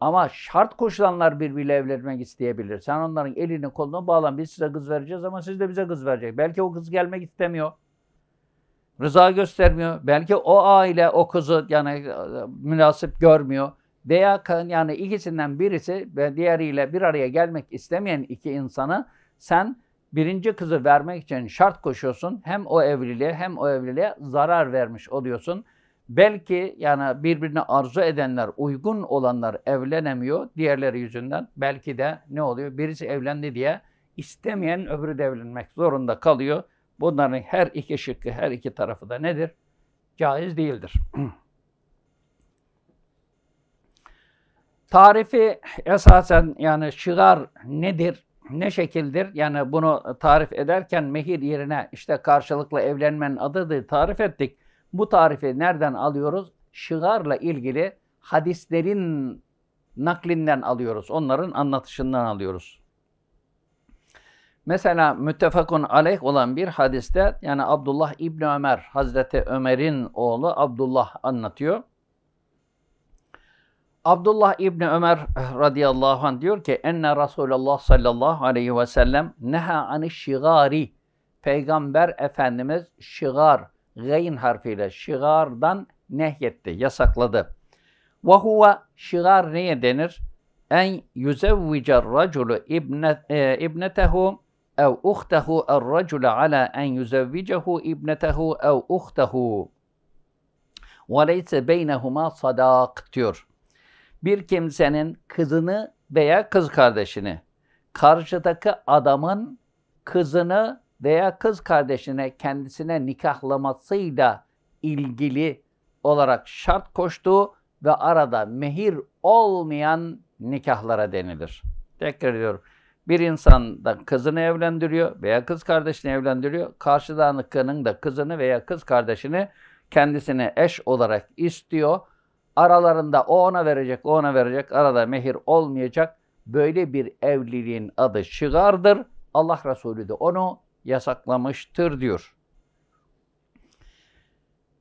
S1: Ama şart koşulanlar birbiriyle evlenmek isteyebilir. Sen onların elini kolunu bağlan. Biz size kız vereceğiz ama siz de bize kız verecek. Belki o kız gelmek istemiyor. Rıza göstermiyor. Belki o aile o kızı yani e, münasip görmüyor. Veya yani ikisinden birisi ve diğeriyle bir araya gelmek istemeyen iki insanı sen birinci kızı vermek için şart koşuyorsun. Hem o evliliğe hem o evliliğe zarar vermiş oluyorsun. Belki yani birbirine arzu edenler, uygun olanlar evlenemiyor diğerleri yüzünden. Belki de ne oluyor? Birisi evlendi diye istemeyen öbürü de evlenmek zorunda kalıyor. Bunların her iki şıkkı, her iki tarafı da nedir? Caiz değildir. Tarifi esasen yani şigar nedir? Ne şekildir? Yani bunu tarif ederken mehir yerine işte karşılıklı evlenmenin diye tarif ettik. Bu tarifi nereden alıyoruz? Şigarla ilgili hadislerin naklinden alıyoruz. Onların anlatışından alıyoruz. Mesela müttefakun aleyh olan bir hadiste yani Abdullah İbni Ömer, Hazreti Ömer'in oğlu Abdullah anlatıyor. Abdullah İbni Ömer radıyallahu anh diyor ki enne Rasulullah sallallahu aleyhi ve sellem neha ani şigari. Peygamber Efendimiz şigar, gayn harfiyle şigardan nehyetti, yasakladı. Ve huve şigar neye denir? En yüzevvicer raculu e, ibnetehu ev uhtehu er racule ala en yüzevvicehu ibnetehu ev uhtehu ve leyse beynehuma sadak diyor. Bir kimsenin kızını veya kız kardeşini karşıdaki adamın kızını veya kız kardeşine kendisine nikahlamasıyla ilgili olarak şart koştuğu ve arada mehir olmayan nikahlara denilir. Tekrar ediyorum. Bir insan da kızını evlendiriyor veya kız kardeşini evlendiriyor. Karşıdakının da kızını veya kız kardeşini kendisine eş olarak istiyor. Aralarında o ona verecek, o ona verecek. Arada mehir olmayacak. Böyle bir evliliğin adı şigardır. Allah Resulü de onu yasaklamıştır diyor.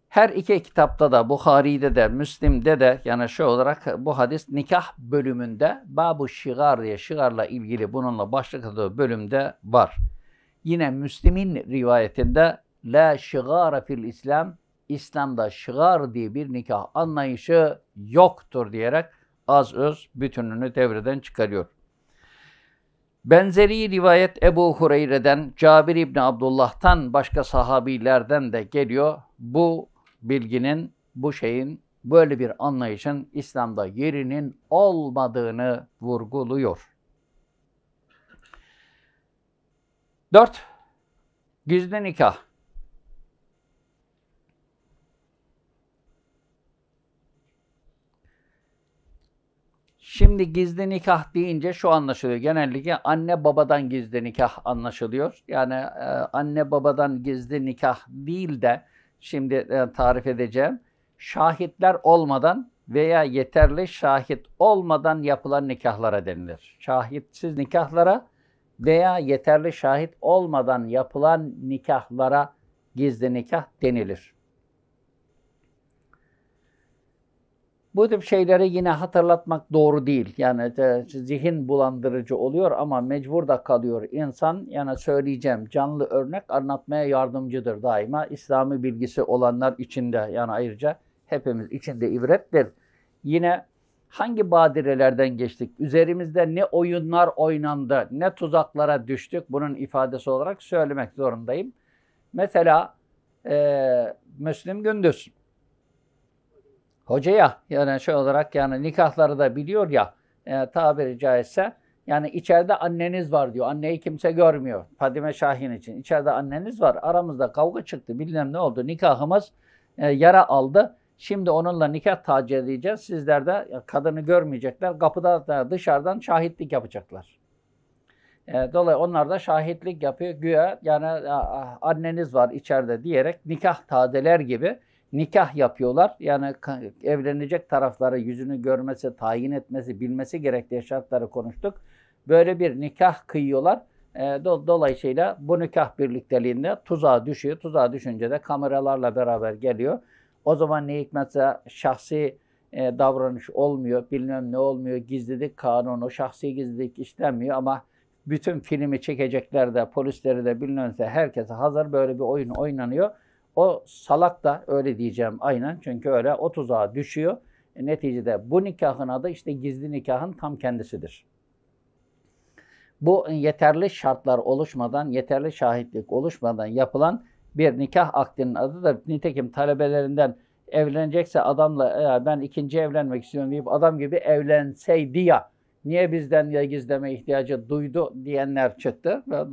S1: Her iki kitapta da Bukhari'de de Müslim'de de yani şu olarak bu hadis nikah bölümünde Babu Şigar diye Şigar'la ilgili bununla başlıklı bölümde var. Yine Müslim'in rivayetinde La şigara fil İslam İslam'da şigar diye bir nikah anlayışı yoktur diyerek az öz bütününü devreden çıkarıyor. Benzeri rivayet Ebu Hureyre'den, Cabir İbni Abdullah'tan başka sahabilerden de geliyor. Bu bilginin, bu şeyin, böyle bir anlayışın İslam'da yerinin olmadığını vurguluyor. 4. Gizli nikah. Şimdi gizli nikah deyince şu anlaşılıyor. Genellikle anne babadan gizli nikah anlaşılıyor. Yani e, anne babadan gizli nikah değil de şimdi e, tarif edeceğim. Şahitler olmadan veya yeterli şahit olmadan yapılan nikahlara denilir. Şahitsiz nikahlara veya yeterli şahit olmadan yapılan nikahlara gizli nikah denilir. Bu tip şeyleri yine hatırlatmak doğru değil. Yani e, zihin bulandırıcı oluyor ama mecbur da kalıyor insan. Yani söyleyeceğim canlı örnek anlatmaya yardımcıdır daima. İslami bilgisi olanlar içinde yani ayrıca hepimiz içinde ibrettir. Yine hangi badirelerden geçtik? Üzerimizde ne oyunlar oynandı, ne tuzaklara düştük? Bunun ifadesi olarak söylemek zorundayım. Mesela e, Müslim Gündüz hoca ya yani şey olarak yani nikahları da biliyor ya e, tabiri caizse yani içeride anneniz var diyor. Anneyi kimse görmüyor. Fadime Şahin için. içeride anneniz var. Aramızda kavga çıktı. Bilmem ne oldu. Nikahımız e, yara aldı. Şimdi onunla nikah tacir edeceğiz. Sizler de kadını görmeyecekler. Kapıda da dışarıdan şahitlik yapacaklar. E, dolayısıyla onlar da şahitlik yapıyor. Güya yani anneniz var içeride diyerek nikah tadeler gibi nikah yapıyorlar. Yani evlenecek tarafları yüzünü görmesi, tayin etmesi, bilmesi gerektiği şartları konuştuk. Böyle bir nikah kıyıyorlar. Ee, dolayısıyla bu nikah birlikteliğinde tuzağa düşüyor. Tuzağa düşünce de kameralarla beraber geliyor. O zaman ne hikmetse şahsi e, davranış olmuyor, bilmem ne olmuyor, gizlilik kanunu, şahsi gizlilik işlenmiyor ama bütün filmi çekecekler de, polisleri de bilmemse herkese hazır böyle bir oyun oynanıyor. O salak da öyle diyeceğim aynen çünkü öyle o tuzağa düşüyor. E, neticede bu nikahın adı işte gizli nikahın tam kendisidir. Bu yeterli şartlar oluşmadan, yeterli şahitlik oluşmadan yapılan bir nikah akdinin adı da nitekim talebelerinden evlenecekse adamla ya ben ikinci evlenmek istiyorum deyip adam gibi evlenseydi ya niye bizden ya gizleme ihtiyacı duydu diyenler çıktı. ve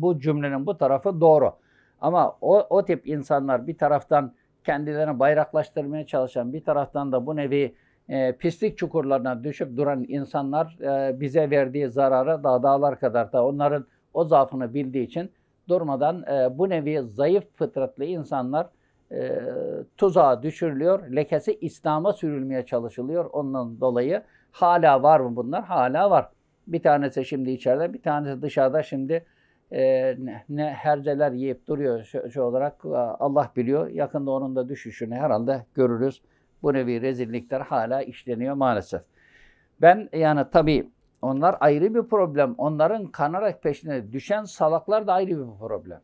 S1: Bu cümlenin bu tarafı doğru. Ama o, o tip insanlar bir taraftan kendilerini bayraklaştırmaya çalışan, bir taraftan da bu nevi e, pislik çukurlarına düşüp duran insanlar e, bize verdiği zararı daha dağlar kadar da onların o zaafını bildiği için durmadan e, bu nevi zayıf fıtratlı insanlar e, tuzağa düşürülüyor. Lekesi İslam'a sürülmeye çalışılıyor. Ondan dolayı hala var mı bunlar? Hala var. Bir tanesi şimdi içeride, bir tanesi dışarıda şimdi e, ne, ne herdeler yiyip duruyor şu, şu olarak e, Allah biliyor. Yakında onun da düşüşünü herhalde görürüz. Bu nevi rezillikler hala işleniyor maalesef. Ben yani tabii onlar ayrı bir problem. Onların kanarak peşine düşen salaklar da ayrı bir problem.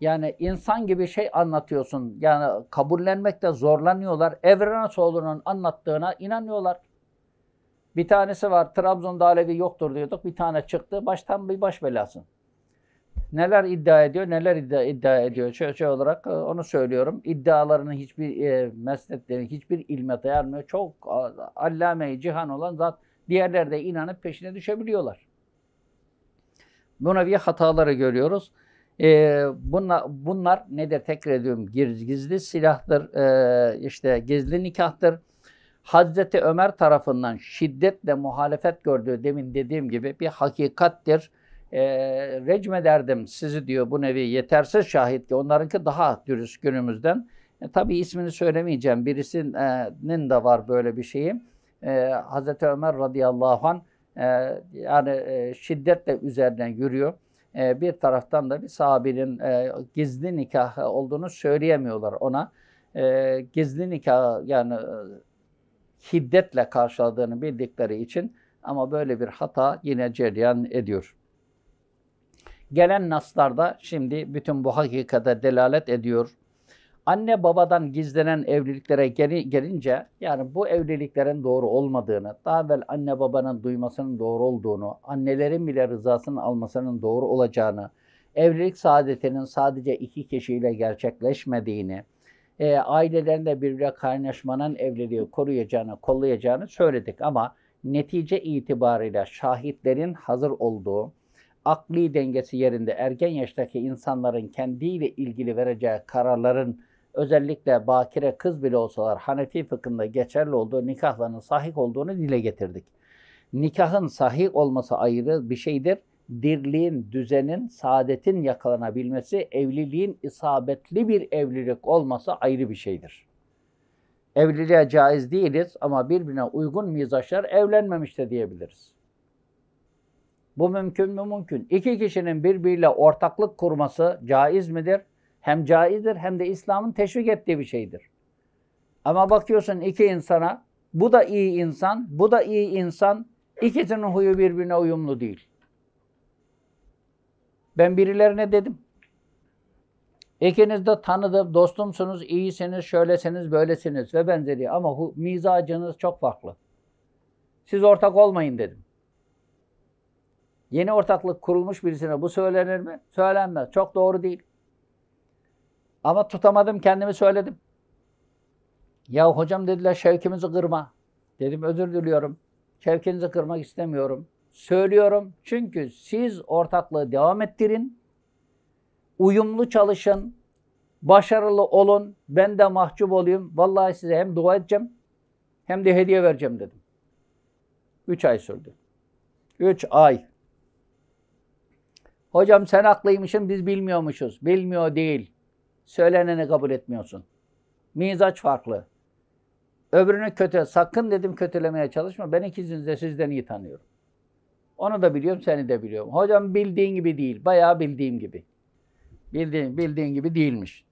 S1: Yani insan gibi şey anlatıyorsun. Yani kabullenmekte zorlanıyorlar. Evren Soğlu'nun anlattığına inanıyorlar. Bir tanesi var Trabzon'da Alevi yoktur diyorduk. Bir tane çıktı. Baştan bir baş belası. Neler iddia ediyor, neler iddia, iddia ediyor. Şey, şey olarak e, onu söylüyorum. İddialarının hiçbir e, mesleklerin hiçbir ilme dayanmıyor. Çok allame cihan olan zat diğerlerde inanıp peşine düşebiliyorlar. Bu nevi hataları görüyoruz. E, bunlar, bunlar nedir? Tekrar ediyorum. Gizli silahtır, e, işte gizli nikahtır Hazreti Ömer tarafından şiddetle muhalefet gördüğü demin dediğim gibi bir hakikattir. E, ee, recmederdim sizi diyor bu nevi yetersiz şahit ki onlarınki daha dürüst günümüzden. E, tabii ismini söylemeyeceğim. Birisinin de var böyle bir şeyi. E, Hazreti Ömer radıyallahu anh e, yani e, şiddetle üzerinden yürüyor. E, bir taraftan da bir sahabenin e, gizli nikah olduğunu söyleyemiyorlar ona. E, gizli nikah yani hiddetle karşıladığını bildikleri için ama böyle bir hata yine cereyan ediyor. Gelen naslarda şimdi bütün bu hakikate delalet ediyor. Anne babadan gizlenen evliliklere gelince yani bu evliliklerin doğru olmadığını, daha evvel anne babanın duymasının doğru olduğunu, annelerin bile rızasını almasının doğru olacağını, evlilik saadetinin sadece iki kişiyle gerçekleşmediğini, e, ailelerinde birbirine kaynaşmanın evliliği koruyacağını, kollayacağını söyledik ama netice itibarıyla şahitlerin hazır olduğu, akli dengesi yerinde ergen yaştaki insanların kendiyle ilgili vereceği kararların özellikle bakire kız bile olsalar Hanefi fıkhında geçerli olduğu nikahların sahih olduğunu dile getirdik. Nikahın sahih olması ayrı bir şeydir dirliğin, düzenin, saadetin yakalanabilmesi, evliliğin isabetli bir evlilik olması ayrı bir şeydir. Evliliğe caiz değiliz ama birbirine uygun mizaçlar evlenmemiş de diyebiliriz. Bu mümkün mü? Mümkün. İki kişinin birbiriyle ortaklık kurması caiz midir? Hem caizdir hem de İslam'ın teşvik ettiği bir şeydir. Ama bakıyorsun iki insana, bu da iyi insan, bu da iyi insan, ikisinin huyu birbirine uyumlu değil. Ben birilerine dedim. İkiniz de tanıdım, dostumsunuz, iyisiniz, şöylesiniz, böylesiniz ve benzeri. Ama hu, mizacınız çok farklı. Siz ortak olmayın dedim. Yeni ortaklık kurulmuş birisine bu söylenir mi? Söylenmez. Çok doğru değil. Ama tutamadım kendimi söyledim. Ya hocam dediler şevkimizi kırma. Dedim özür diliyorum. Şevkinizi kırmak istemiyorum söylüyorum. Çünkü siz ortaklığı devam ettirin. Uyumlu çalışın. Başarılı olun. Ben de mahcup olayım. Vallahi size hem dua edeceğim hem de hediye vereceğim dedim. Üç ay sürdü. Üç ay. Hocam sen haklıymışsın biz bilmiyormuşuz. Bilmiyor değil. Söyleneni kabul etmiyorsun. Mizaç farklı. Öbürünü kötü. Sakın dedim kötülemeye çalışma. Ben ikinizi de sizden iyi tanıyorum. Onu da biliyorum, seni de biliyorum. Hocam bildiğin gibi değil, bayağı bildiğim gibi. Bildiğin, bildiğin gibi değilmiş.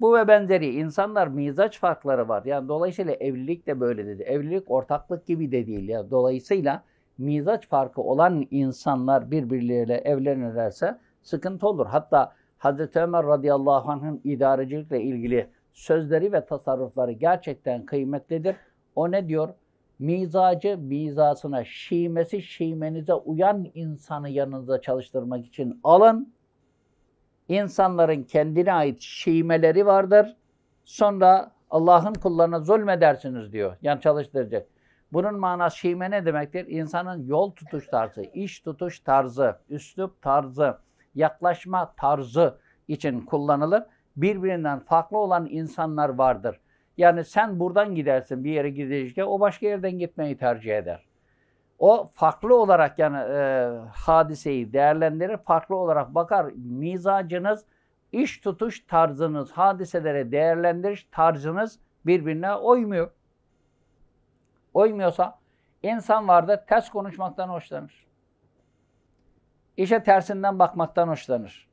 S1: Bu ve benzeri insanlar mizaç farkları var. Yani dolayısıyla evlilik de böyle dedi. Evlilik ortaklık gibi de değil. ya. dolayısıyla mizaç farkı olan insanlar birbirleriyle evlenirlerse sıkıntı olur. Hatta Hz Ömer radıyallahu anh'ın idarecilikle ilgili sözleri ve tasarrufları gerçekten kıymetlidir. O ne diyor? mizacı mizasına, şiimesi şiimenize uyan insanı yanınıza çalıştırmak için alın. İnsanların kendine ait şiimeleri vardır. Sonra Allah'ın kullarına zulmedersiniz diyor. Yani çalıştıracak. Bunun manası şiime ne demektir? İnsanın yol tutuş tarzı, iş tutuş tarzı, üslup tarzı, yaklaşma tarzı için kullanılır. Birbirinden farklı olan insanlar vardır. Yani sen buradan gidersin bir yere gidecekken o başka yerden gitmeyi tercih eder. O farklı olarak yani e, hadiseyi değerlendirir, farklı olarak bakar. Mizacınız, iş tutuş tarzınız, hadiselere değerlendiriş tarzınız birbirine oymuyor. Oymuyorsa vardır ters konuşmaktan hoşlanır. İşe tersinden bakmaktan hoşlanır.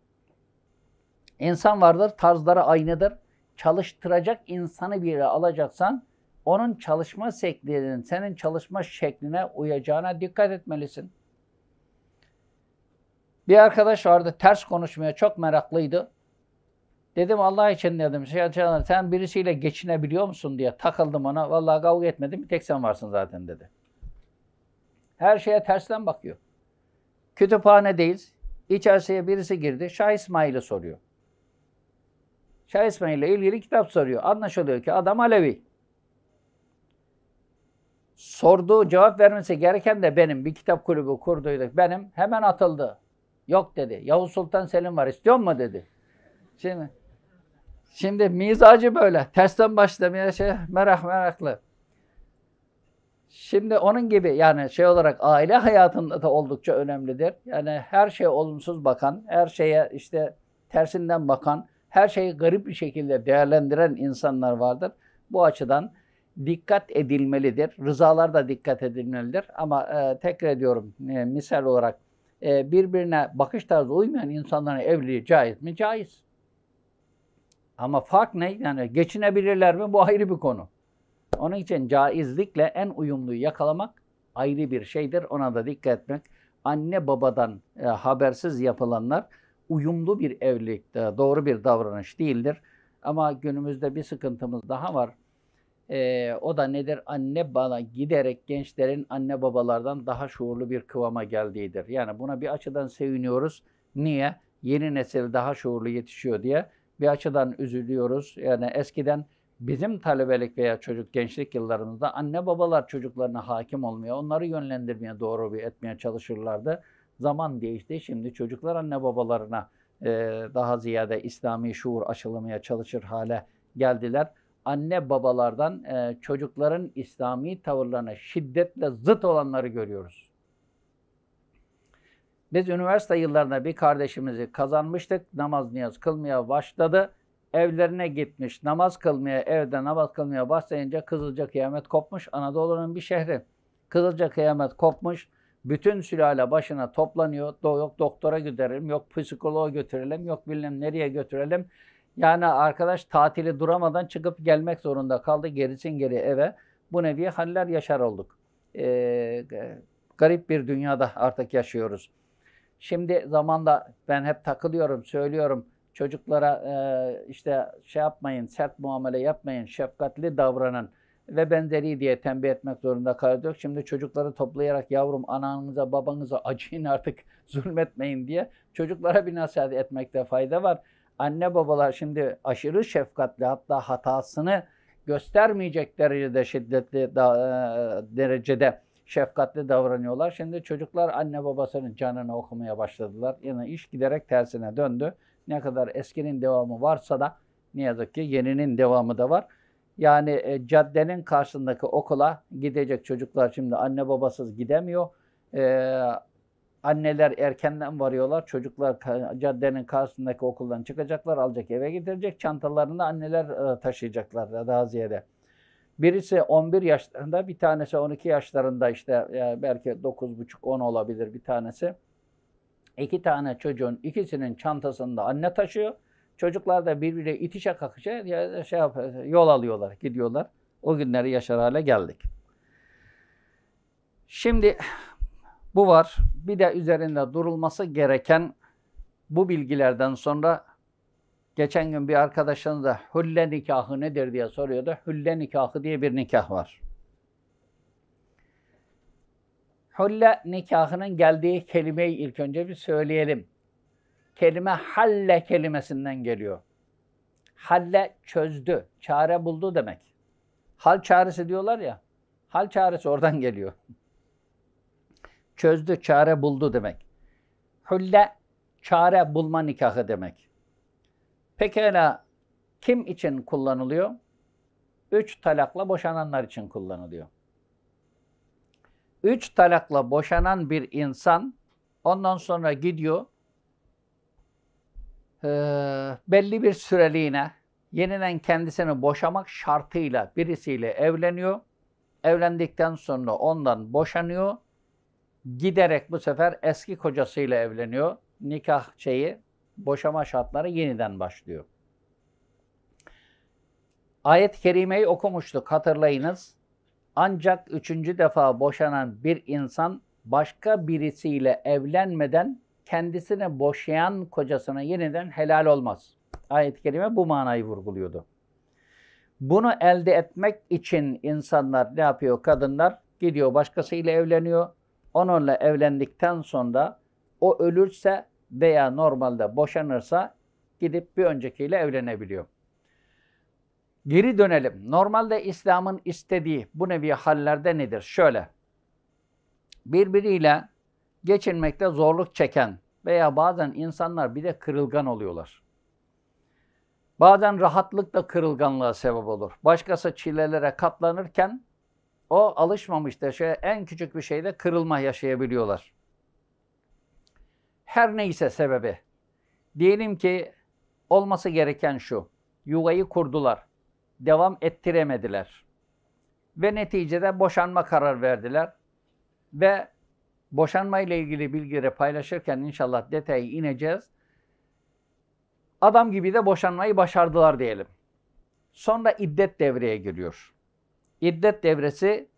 S1: İnsan vardır, tarzları aynıdır çalıştıracak insanı biri alacaksan onun çalışma şeklinin senin çalışma şekline uyacağına dikkat etmelisin. Bir arkadaş vardı ters konuşmaya çok meraklıydı. Dedim Allah için dedim şey canım, sen birisiyle geçinebiliyor musun diye takıldım ona. Vallahi kavga etmedim bir tek sen varsın zaten dedi. Her şeye tersten bakıyor. Kütüphanedeyiz. İçerisine birisi girdi. Şah İsmail'i soruyor. Şah İsmail ile ilgili kitap soruyor. Anlaşılıyor ki adam Alevi. Sorduğu cevap vermesi gereken de benim. Bir kitap kulübü kurduyduk. Benim hemen atıldı. Yok dedi. Yavuz Sultan Selim var. istiyor mu dedi. Şimdi şimdi mizacı böyle. Tersten başlamaya şey merak meraklı. Şimdi onun gibi yani şey olarak aile hayatında da oldukça önemlidir. Yani her şeye olumsuz bakan, her şeye işte tersinden bakan, her şeyi garip bir şekilde değerlendiren insanlar vardır. Bu açıdan dikkat edilmelidir. Rızalar da dikkat edilmelidir. Ama e, tekrar ediyorum e, misal olarak e, birbirine bakış tarzı uymayan insanların evliliği caiz mi? Caiz. Ama fark ne? Yani geçinebilirler mi? Bu ayrı bir konu. Onun için caizlikle en uyumluyu yakalamak ayrı bir şeydir. Ona da dikkat etmek. Anne babadan e, habersiz yapılanlar uyumlu bir evlilikte doğru bir davranış değildir. Ama günümüzde bir sıkıntımız daha var. Ee, o da nedir? Anne bana giderek gençlerin anne babalardan daha şuurlu bir kıvama geldiğidir. Yani buna bir açıdan seviniyoruz. Niye? Yeni nesil daha şuurlu yetişiyor diye. Bir açıdan üzülüyoruz. Yani eskiden bizim talebelik veya çocuk gençlik yıllarımızda anne babalar çocuklarına hakim olmuyor, onları yönlendirmeye doğru bir etmeye çalışırlardı. Zaman değişti. Şimdi çocuklar anne babalarına e, daha ziyade İslami şuur aşılamaya çalışır hale geldiler. Anne babalardan e, çocukların İslami tavırlarına şiddetle zıt olanları görüyoruz. Biz üniversite yıllarında bir kardeşimizi kazanmıştık. Namaz niyaz kılmaya başladı. Evlerine gitmiş. Namaz kılmaya, evde namaz kılmaya başlayınca Kızılca kıyamet kopmuş. Anadolu'nun bir şehri. Kızılca kıyamet kopmuş. Bütün sülale başına toplanıyor. Do yok doktora götürelim, yok psikoloğa götürelim, yok bilmem nereye götürelim. Yani arkadaş tatili duramadan çıkıp gelmek zorunda kaldı gerisin geri eve. Bu nevi haller yaşar olduk. Ee, garip bir dünyada artık yaşıyoruz. Şimdi zamanda ben hep takılıyorum, söylüyorum. Çocuklara e, işte şey yapmayın, sert muamele yapmayın, şefkatli davranın ve benzeri diye tembih etmek zorunda kalıyorduk. Şimdi çocukları toplayarak yavrum ananıza babanıza acıyın artık zulmetmeyin diye çocuklara bir nasihat etmekte fayda var. Anne babalar şimdi aşırı şefkatli hatta hatasını göstermeyecek derecede şiddetli da, e, derecede şefkatli davranıyorlar. Şimdi çocuklar anne babasının canını okumaya başladılar. Yani iş giderek tersine döndü. Ne kadar eskinin devamı varsa da ne yazık ki yeninin devamı da var. Yani e, caddenin karşısındaki okula gidecek çocuklar şimdi anne babasız gidemiyor. E, anneler erkenden varıyorlar. Çocuklar caddenin karşısındaki okuldan çıkacaklar, alacak eve getirecek. Çantalarını anneler e, taşıyacaklar daha ziyade. Birisi 11 yaşlarında, bir tanesi 12 yaşlarında işte e, belki 9,5-10 olabilir bir tanesi. İki tane çocuğun ikisinin çantasında anne taşıyor. Çocuklar da birbirine itişe kakışa ya şey yol alıyorlar, gidiyorlar. O günleri yaşar hale geldik. Şimdi bu var. Bir de üzerinde durulması gereken bu bilgilerden sonra geçen gün bir arkadaşınız da hülle nikahı nedir diye soruyordu. Hülle nikahı diye bir nikah var. Hülle nikahının geldiği kelimeyi ilk önce bir söyleyelim kelime halle kelimesinden geliyor. Halle çözdü, çare buldu demek. Hal çaresi diyorlar ya. Hal çaresi oradan geliyor. Çözdü, çare buldu demek. Hülle çare bulma nikahı demek. Pekala kim için kullanılıyor? Üç talakla boşananlar için kullanılıyor. Üç talakla boşanan bir insan ondan sonra gidiyor ee, belli bir süreliğine yeniden kendisini boşamak şartıyla birisiyle evleniyor. Evlendikten sonra ondan boşanıyor. Giderek bu sefer eski kocasıyla evleniyor. Nikah şeyi, boşama şartları yeniden başlıyor. Ayet-i Kerime'yi okumuştuk hatırlayınız. Ancak üçüncü defa boşanan bir insan başka birisiyle evlenmeden kendisine boşayan kocasına yeniden helal olmaz. Ayet-i Kerime bu manayı vurguluyordu. Bunu elde etmek için insanlar ne yapıyor? Kadınlar gidiyor başkasıyla evleniyor. Onunla evlendikten sonra o ölürse veya normalde boşanırsa gidip bir öncekiyle evlenebiliyor. Geri dönelim. Normalde İslam'ın istediği bu nevi hallerde nedir? Şöyle. Birbiriyle geçinmekte zorluk çeken veya bazen insanlar bir de kırılgan oluyorlar. Bazen rahatlık da kırılganlığa sebep olur. Başkası çilelere katlanırken o alışmamış da şey, en küçük bir şeyde kırılma yaşayabiliyorlar. Her neyse sebebi. Diyelim ki olması gereken şu. Yuvayı kurdular. Devam ettiremediler. Ve neticede boşanma karar verdiler. Ve Boşanma ile ilgili bilgileri paylaşırken inşallah detayı ineceğiz. Adam gibi de boşanmayı başardılar diyelim. Sonra iddet devreye giriyor. İddet devresi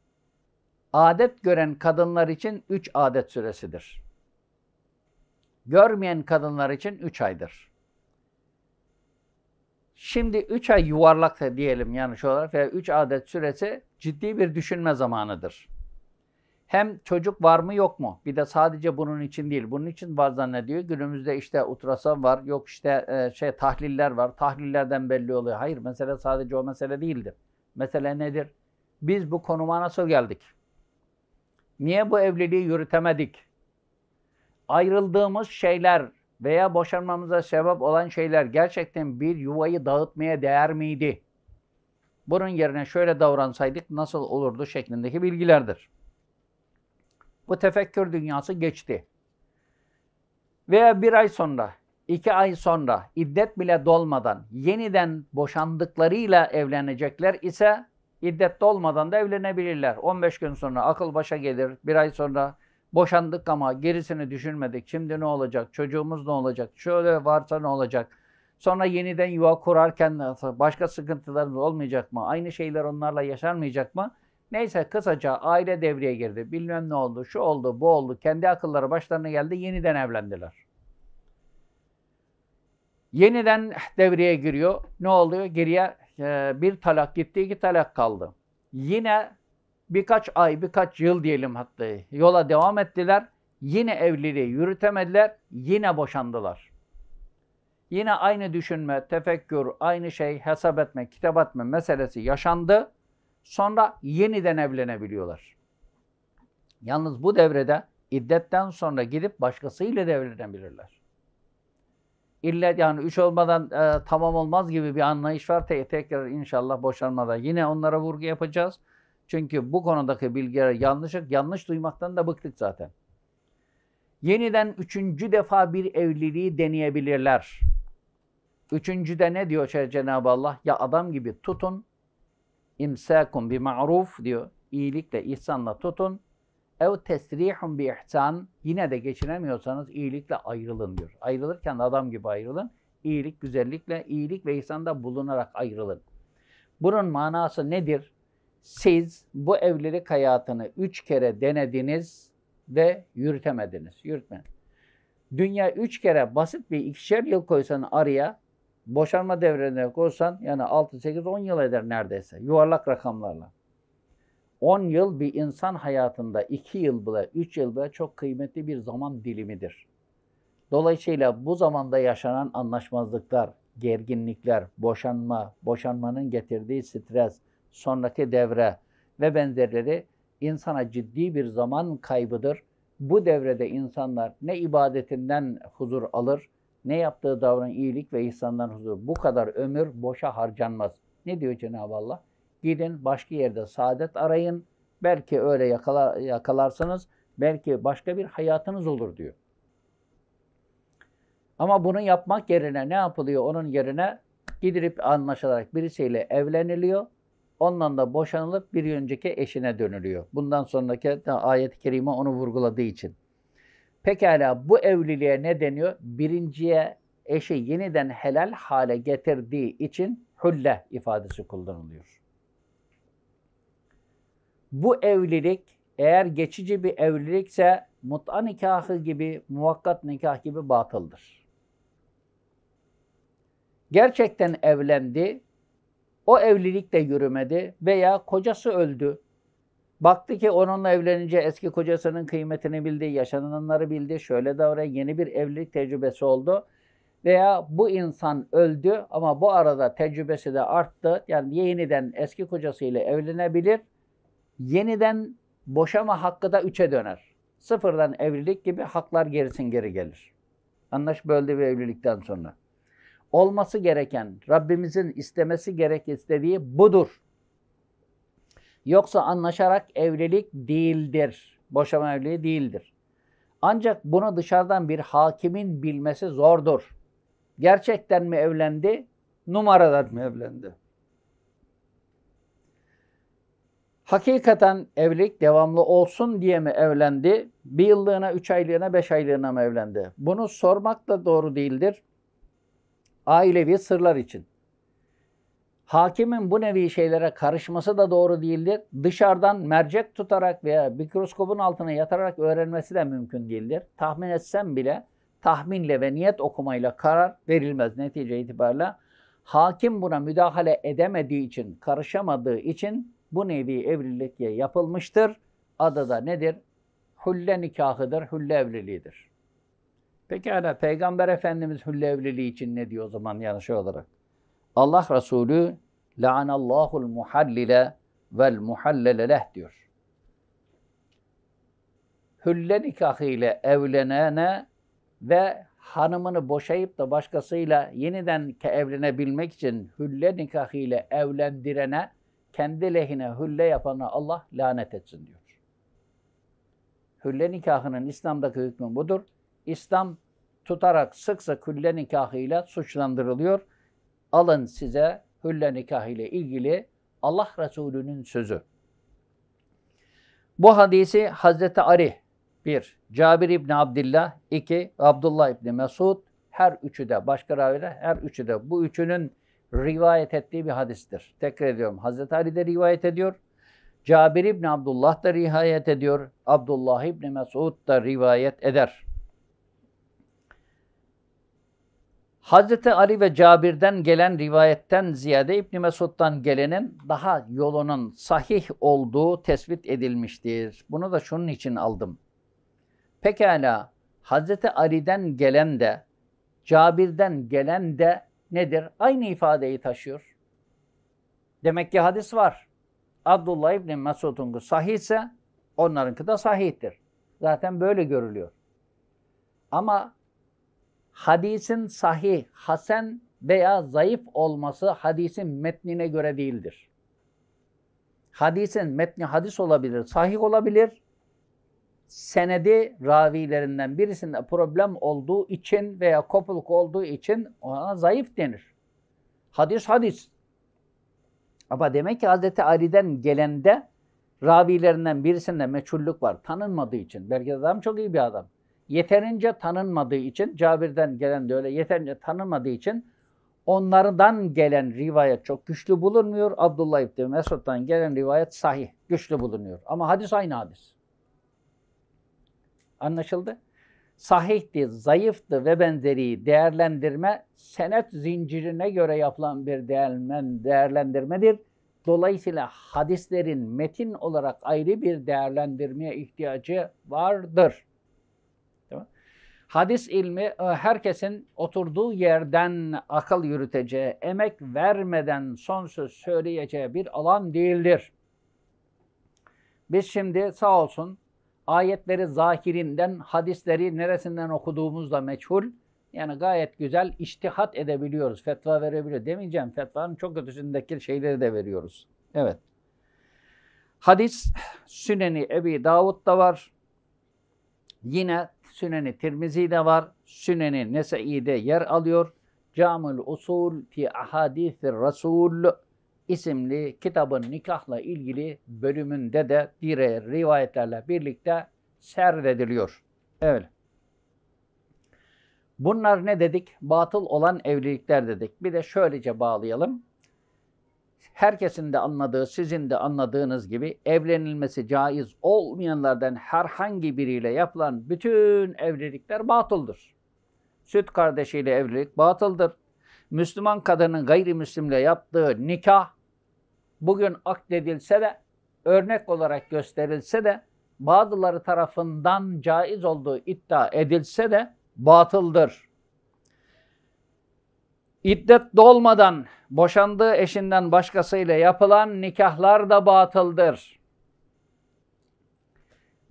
S1: adet gören kadınlar için 3 adet süresidir. Görmeyen kadınlar için 3 aydır. Şimdi 3 ay yuvarlak da diyelim yanlış olarak veya 3 adet süresi ciddi bir düşünme zamanıdır. Hem çocuk var mı yok mu? Bir de sadece bunun için değil. Bunun için var diyor? Günümüzde işte ultrason var, yok işte e, şey tahliller var. Tahlillerden belli oluyor. Hayır, mesele sadece o mesele değildir. Mesele nedir? Biz bu konuma nasıl geldik? Niye bu evliliği yürütemedik? Ayrıldığımız şeyler veya boşanmamıza sebep olan şeyler gerçekten bir yuvayı dağıtmaya değer miydi? Bunun yerine şöyle davransaydık nasıl olurdu şeklindeki bilgilerdir. Bu tefekkür dünyası geçti. Veya bir ay sonra, iki ay sonra iddet bile dolmadan yeniden boşandıklarıyla evlenecekler ise iddet dolmadan da evlenebilirler. 15 gün sonra akıl başa gelir, bir ay sonra boşandık ama gerisini düşünmedik. Şimdi ne olacak? Çocuğumuz ne olacak? Şöyle varsa ne olacak? Sonra yeniden yuva kurarken başka sıkıntılarımız olmayacak mı? Aynı şeyler onlarla yaşanmayacak mı? Neyse kısaca aile devreye girdi. Bilmem ne oldu, şu oldu, bu oldu. Kendi akılları başlarına geldi. Yeniden evlendiler. Yeniden devreye giriyor. Ne oluyor? Geriye e, bir talak gitti, iki talak kaldı. Yine birkaç ay, birkaç yıl diyelim hatta yola devam ettiler. Yine evliliği yürütemediler. Yine boşandılar. Yine aynı düşünme, tefekkür, aynı şey hesap etme, kitap etme meselesi yaşandı. Sonra yeniden evlenebiliyorlar. Yalnız bu devrede iddetten sonra gidip başkasıyla da evlenebilirler. İlle yani üç olmadan e, tamam olmaz gibi bir anlayış var. Te- tekrar inşallah boşanmada yine onlara vurgu yapacağız. Çünkü bu konudaki bilgiler yanlış, yanlış duymaktan da bıktık zaten. Yeniden üçüncü defa bir evliliği deneyebilirler. Üçüncüde ne diyor Cenab-ı Allah? Ya adam gibi tutun, İmsakun bi ma'ruf diyor. İyilikle, ihsanla tutun. Ev tesrihun bi ihsan. Yine de geçinemiyorsanız iyilikle ayrılın diyor. Ayrılırken adam gibi ayrılın. İyilik, güzellikle, iyilik ve ihsanda bulunarak ayrılın. Bunun manası nedir? Siz bu evlilik hayatını üç kere denediniz ve yürütemediniz. Yürütmediniz. Dünya üç kere basit bir ikişer yıl koysan araya boşanma devrelerine koysan yani 6, 8, 10 yıl eder neredeyse yuvarlak rakamlarla. 10 yıl bir insan hayatında 2 yıl bile, 3 yıl bile çok kıymetli bir zaman dilimidir. Dolayısıyla bu zamanda yaşanan anlaşmazlıklar, gerginlikler, boşanma, boşanmanın getirdiği stres, sonraki devre ve benzerleri insana ciddi bir zaman kaybıdır. Bu devrede insanlar ne ibadetinden huzur alır ne yaptığı davran iyilik ve ihsandan huzur. Bu kadar ömür boşa harcanmaz. Ne diyor Cenab-ı Allah? Gidin başka yerde saadet arayın. Belki öyle yakala, yakalarsanız belki başka bir hayatınız olur diyor. Ama bunu yapmak yerine ne yapılıyor? Onun yerine gidilip anlaşılarak birisiyle evleniliyor. Ondan da boşanılıp bir önceki eşine dönülüyor. Bundan sonraki ayet-i kerime onu vurguladığı için. Pekala bu evliliğe ne deniyor? Birinciye eşi yeniden helal hale getirdiği için hülle ifadesi kullanılıyor. Bu evlilik eğer geçici bir evlilikse mut'a nikahı gibi, muvakkat nikah gibi batıldır. Gerçekten evlendi, o evlilik de yürümedi veya kocası öldü, Baktı ki onunla evlenince eski kocasının kıymetini bildi, yaşananları bildi. Şöyle davran, yeni bir evlilik tecrübesi oldu. Veya bu insan öldü ama bu arada tecrübesi de arttı. Yani yeniden eski kocasıyla evlenebilir. Yeniden boşama hakkı da üçe döner. Sıfırdan evlilik gibi haklar gerisin geri gelir. Anlaş böldü bir evlilikten sonra. Olması gereken, Rabbimizin istemesi gerek istediği budur. Yoksa anlaşarak evlilik değildir. Boşama evliliği değildir. Ancak bunu dışarıdan bir hakimin bilmesi zordur. Gerçekten mi evlendi, numaradan mı evlendi? Hakikaten evlilik devamlı olsun diye mi evlendi? Bir yıllığına, üç aylığına, beş aylığına mı evlendi? Bunu sormak da doğru değildir. Ailevi sırlar için. Hakimin bu nevi şeylere karışması da doğru değildir. Dışarıdan mercek tutarak veya mikroskopun altına yatarak öğrenmesi de mümkün değildir. Tahmin etsem bile tahminle ve niyet okumayla karar verilmez netice itibariyle. Hakim buna müdahale edemediği için, karışamadığı için bu nevi evlilik yapılmıştır. Adı da nedir? Hülle nikahıdır, hülle evliliğidir. Pekala Peygamber Efendimiz hülle evliliği için ne diyor o zaman yanlış olarak? Allah Resulü La'anallahul muhallile vel muhallele leh diyor. Hülle nikahıyla evlenene ve hanımını boşayıp da başkasıyla yeniden evlenebilmek için hülle nikahıyla evlendirene, kendi lehine hülle yapana Allah lanet etsin diyor. Hülle nikahının İslam'daki hükmü budur. İslam tutarak sık sık hülle nikahıyla suçlandırılıyor alın size hülle nikah ile ilgili Allah Resulü'nün sözü. Bu hadisi Hazreti Ali 1. Cabir İbni Abdillah 2. Abdullah İbni Mesud her üçü de başka raviler her üçü de bu üçünün rivayet ettiği bir hadistir. Tekrar ediyorum. Hazreti Ali de rivayet ediyor. Cabir İbni Abdullah da rivayet ediyor. Abdullah İbni Mesud da rivayet eder. Hazreti Ali ve Cabir'den gelen rivayetten ziyade İbn Mesud'dan gelenin daha yolunun sahih olduğu tespit edilmiştir. Bunu da şunun için aldım. Pekala Hazreti Ali'den gelen de Cabir'den gelen de nedir? Aynı ifadeyi taşıyor. Demek ki hadis var. Abdullah İbn Mesud'un sahih ise onlarınki de sahihtir. Zaten böyle görülüyor. Ama hadisin sahih, hasen veya zayıf olması hadisin metnine göre değildir. Hadisin metni hadis olabilir, sahih olabilir. Senedi ravilerinden birisinde problem olduğu için veya kopuluk olduğu için ona zayıf denir. Hadis hadis. Ama demek ki Hazreti Ali'den gelende ravilerinden birisinde meçhullük var. Tanınmadığı için. Belki adam çok iyi bir adam yeterince tanınmadığı için Cabir'den gelen de öyle yeterince tanınmadığı için onlardan gelen rivayet çok güçlü bulunmuyor. Abdullah İbni Mesud'dan gelen rivayet sahih, güçlü bulunuyor. Ama hadis aynı hadis. Anlaşıldı? Sahihti, zayıftı ve benzeri değerlendirme senet zincirine göre yapılan bir değerlendirmedir. Dolayısıyla hadislerin metin olarak ayrı bir değerlendirmeye ihtiyacı vardır. Hadis ilmi e, herkesin oturduğu yerden akıl yürüteceği, emek vermeden son söz söyleyeceği bir alan değildir. Biz şimdi sağ olsun ayetleri zahirinden, hadisleri neresinden okuduğumuz da meçhul. Yani gayet güzel iştihat edebiliyoruz, fetva verebiliyoruz. Demeyeceğim fetvanın çok ötesindeki şeyleri de veriyoruz. Evet. Hadis Süneni Ebi Davud'da var. Yine Süneni Tirmizi'de var. Süneni Nesai'de yer alıyor. Camül Usul fi Ahadisir Rasul isimli kitabın nikahla ilgili bölümünde de diğer rivayetlerle birlikte serdediliyor. Evet. Bunlar ne dedik? Batıl olan evlilikler dedik. Bir de şöylece bağlayalım herkesin de anladığı, sizin de anladığınız gibi evlenilmesi caiz olmayanlardan herhangi biriyle yapılan bütün evlilikler batıldır. Süt kardeşiyle evlilik batıldır. Müslüman kadının gayrimüslimle yaptığı nikah bugün akdedilse de örnek olarak gösterilse de bazıları tarafından caiz olduğu iddia edilse de batıldır. İddet dolmadan boşandığı eşinden başkasıyla yapılan nikahlar da batıldır.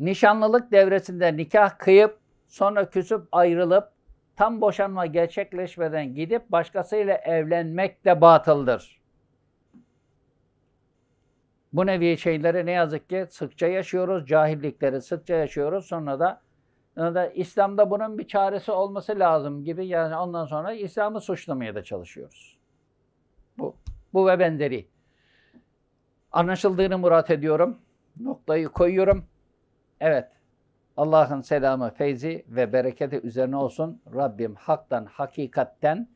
S1: Nişanlılık devresinde nikah kıyıp sonra küsüp ayrılıp tam boşanma gerçekleşmeden gidip başkasıyla evlenmek de batıldır. Bu nevi şeyleri ne yazık ki sıkça yaşıyoruz, cahillikleri sıkça yaşıyoruz. Sonra da yani da İslam'da bunun bir çaresi olması lazım gibi yani ondan sonra İslam'ı suçlamaya da çalışıyoruz. Bu, bu ve benzeri. Anlaşıldığını murat ediyorum. Noktayı koyuyorum. Evet. Allah'ın selamı, feyzi ve bereketi üzerine olsun. Rabbim haktan, hakikatten,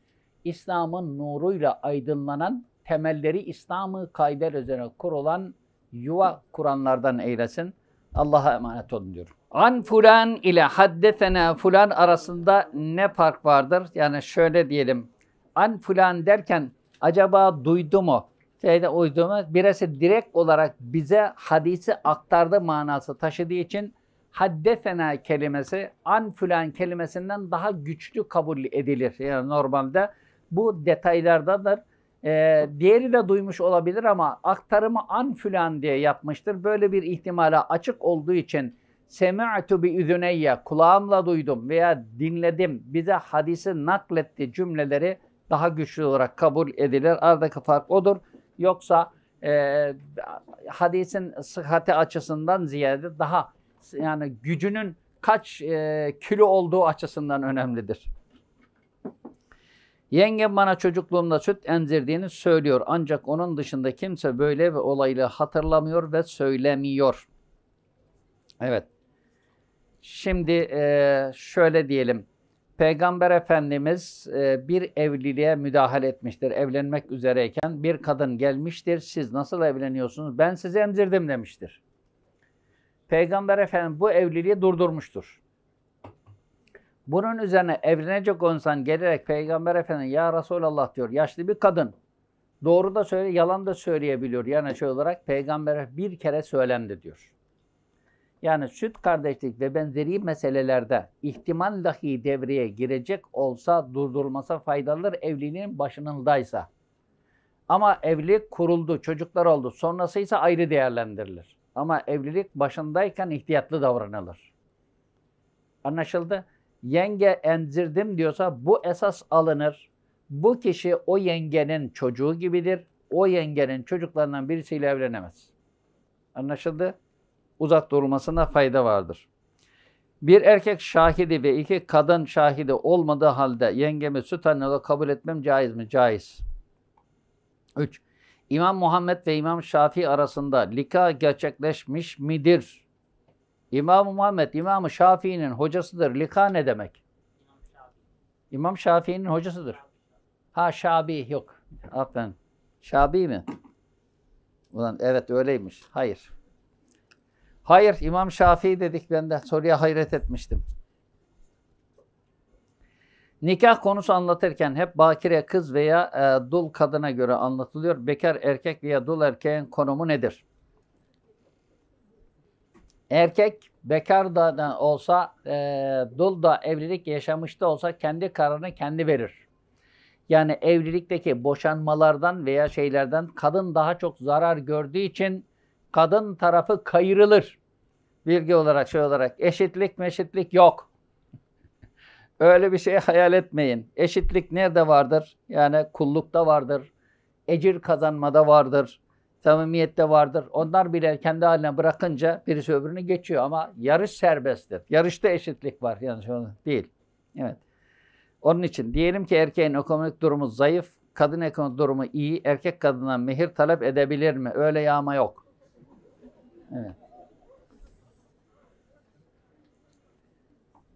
S1: İslam'ın nuruyla aydınlanan, temelleri İslam'ı kayder üzerine kurulan yuva kuranlardan eylesin. Allah'a emanet olun diyorum. An fulan ile haddetena fulan arasında ne fark vardır? Yani şöyle diyelim. An fulan derken acaba duydu mu? Şeyde uydu mu? Birisi direkt olarak bize hadisi aktardı manası taşıdığı için haddetena kelimesi an fulan kelimesinden daha güçlü kabul edilir. Yani normalde bu detaylardadır. Ee, diğeri de duymuş olabilir ama aktarımı an filan diye yapmıştır. Böyle bir ihtimale açık olduğu için Semi'tu bi üzüneyye kulağımla duydum veya dinledim bize hadisi nakletti cümleleri daha güçlü olarak kabul edilir. Aradaki fark odur. Yoksa e, hadisin sıhhati açısından ziyade daha yani gücünün kaç e, kilo olduğu açısından önemlidir. Yengem bana çocukluğumda süt emzirdiğini söylüyor. Ancak onun dışında kimse böyle bir olayla hatırlamıyor ve söylemiyor. Evet. Şimdi e, şöyle diyelim. Peygamber Efendimiz e, bir evliliğe müdahale etmiştir. Evlenmek üzereyken bir kadın gelmiştir. Siz nasıl evleniyorsunuz? Ben sizi emzirdim demiştir. Peygamber Efendimiz bu evliliği durdurmuştur. Bunun üzerine evlenecek olan gelerek Peygamber Efendimiz ya Resulallah diyor. Yaşlı bir kadın. Doğru da söyle, yalan da söyleyebiliyor. Yani şey olarak Peygamber bir kere söylendi diyor. Yani süt kardeşlik ve benzeri meselelerde ihtimal dahi devreye girecek olsa durdurulması faydalıdır evliliğin başındaysa. Ama evlilik kuruldu, çocuklar oldu. Sonrası ise ayrı değerlendirilir. Ama evlilik başındayken ihtiyatlı davranılır. Anlaşıldı? Yenge emzirdim diyorsa bu esas alınır. Bu kişi o yengenin çocuğu gibidir. O yengenin çocuklarından birisiyle evlenemez. Anlaşıldı? uzak durulmasına fayda vardır. Bir erkek şahidi ve iki kadın şahidi olmadığı halde yengemi süt anne kabul etmem caiz mi? Caiz. 3. İmam Muhammed ve İmam Şafii arasında lika gerçekleşmiş midir? İmam Muhammed, İmam Şafii'nin hocasıdır. Lika ne demek? İmam Şafii'nin hocasıdır. Ha Şabi yok. Aferin. Şabi mi? Ulan evet öyleymiş. Hayır. Hayır, İmam Şafii dediklerinde soruya hayret etmiştim. Nikah konusu anlatırken hep bakire kız veya e, dul kadına göre anlatılıyor. Bekar erkek veya dul erkeğin konumu nedir? Erkek bekar da olsa, e, dul da evlilik yaşamış da olsa kendi kararını kendi verir. Yani evlilikteki boşanmalardan veya şeylerden kadın daha çok zarar gördüğü için kadın tarafı kayırılır. Bilgi olarak şey olarak eşitlik meşitlik yok. Öyle bir şey hayal etmeyin. Eşitlik nerede vardır? Yani kullukta vardır. Ecir kazanmada vardır. Samimiyette vardır. Onlar bile kendi haline bırakınca birisi öbürünü geçiyor ama yarış serbesttir. Yarışta eşitlik var yani yanlış değil. Evet. Onun için diyelim ki erkeğin ekonomik durumu zayıf, kadın ekonomik durumu iyi, erkek kadından mehir talep edebilir mi? Öyle yağma yok. Evet.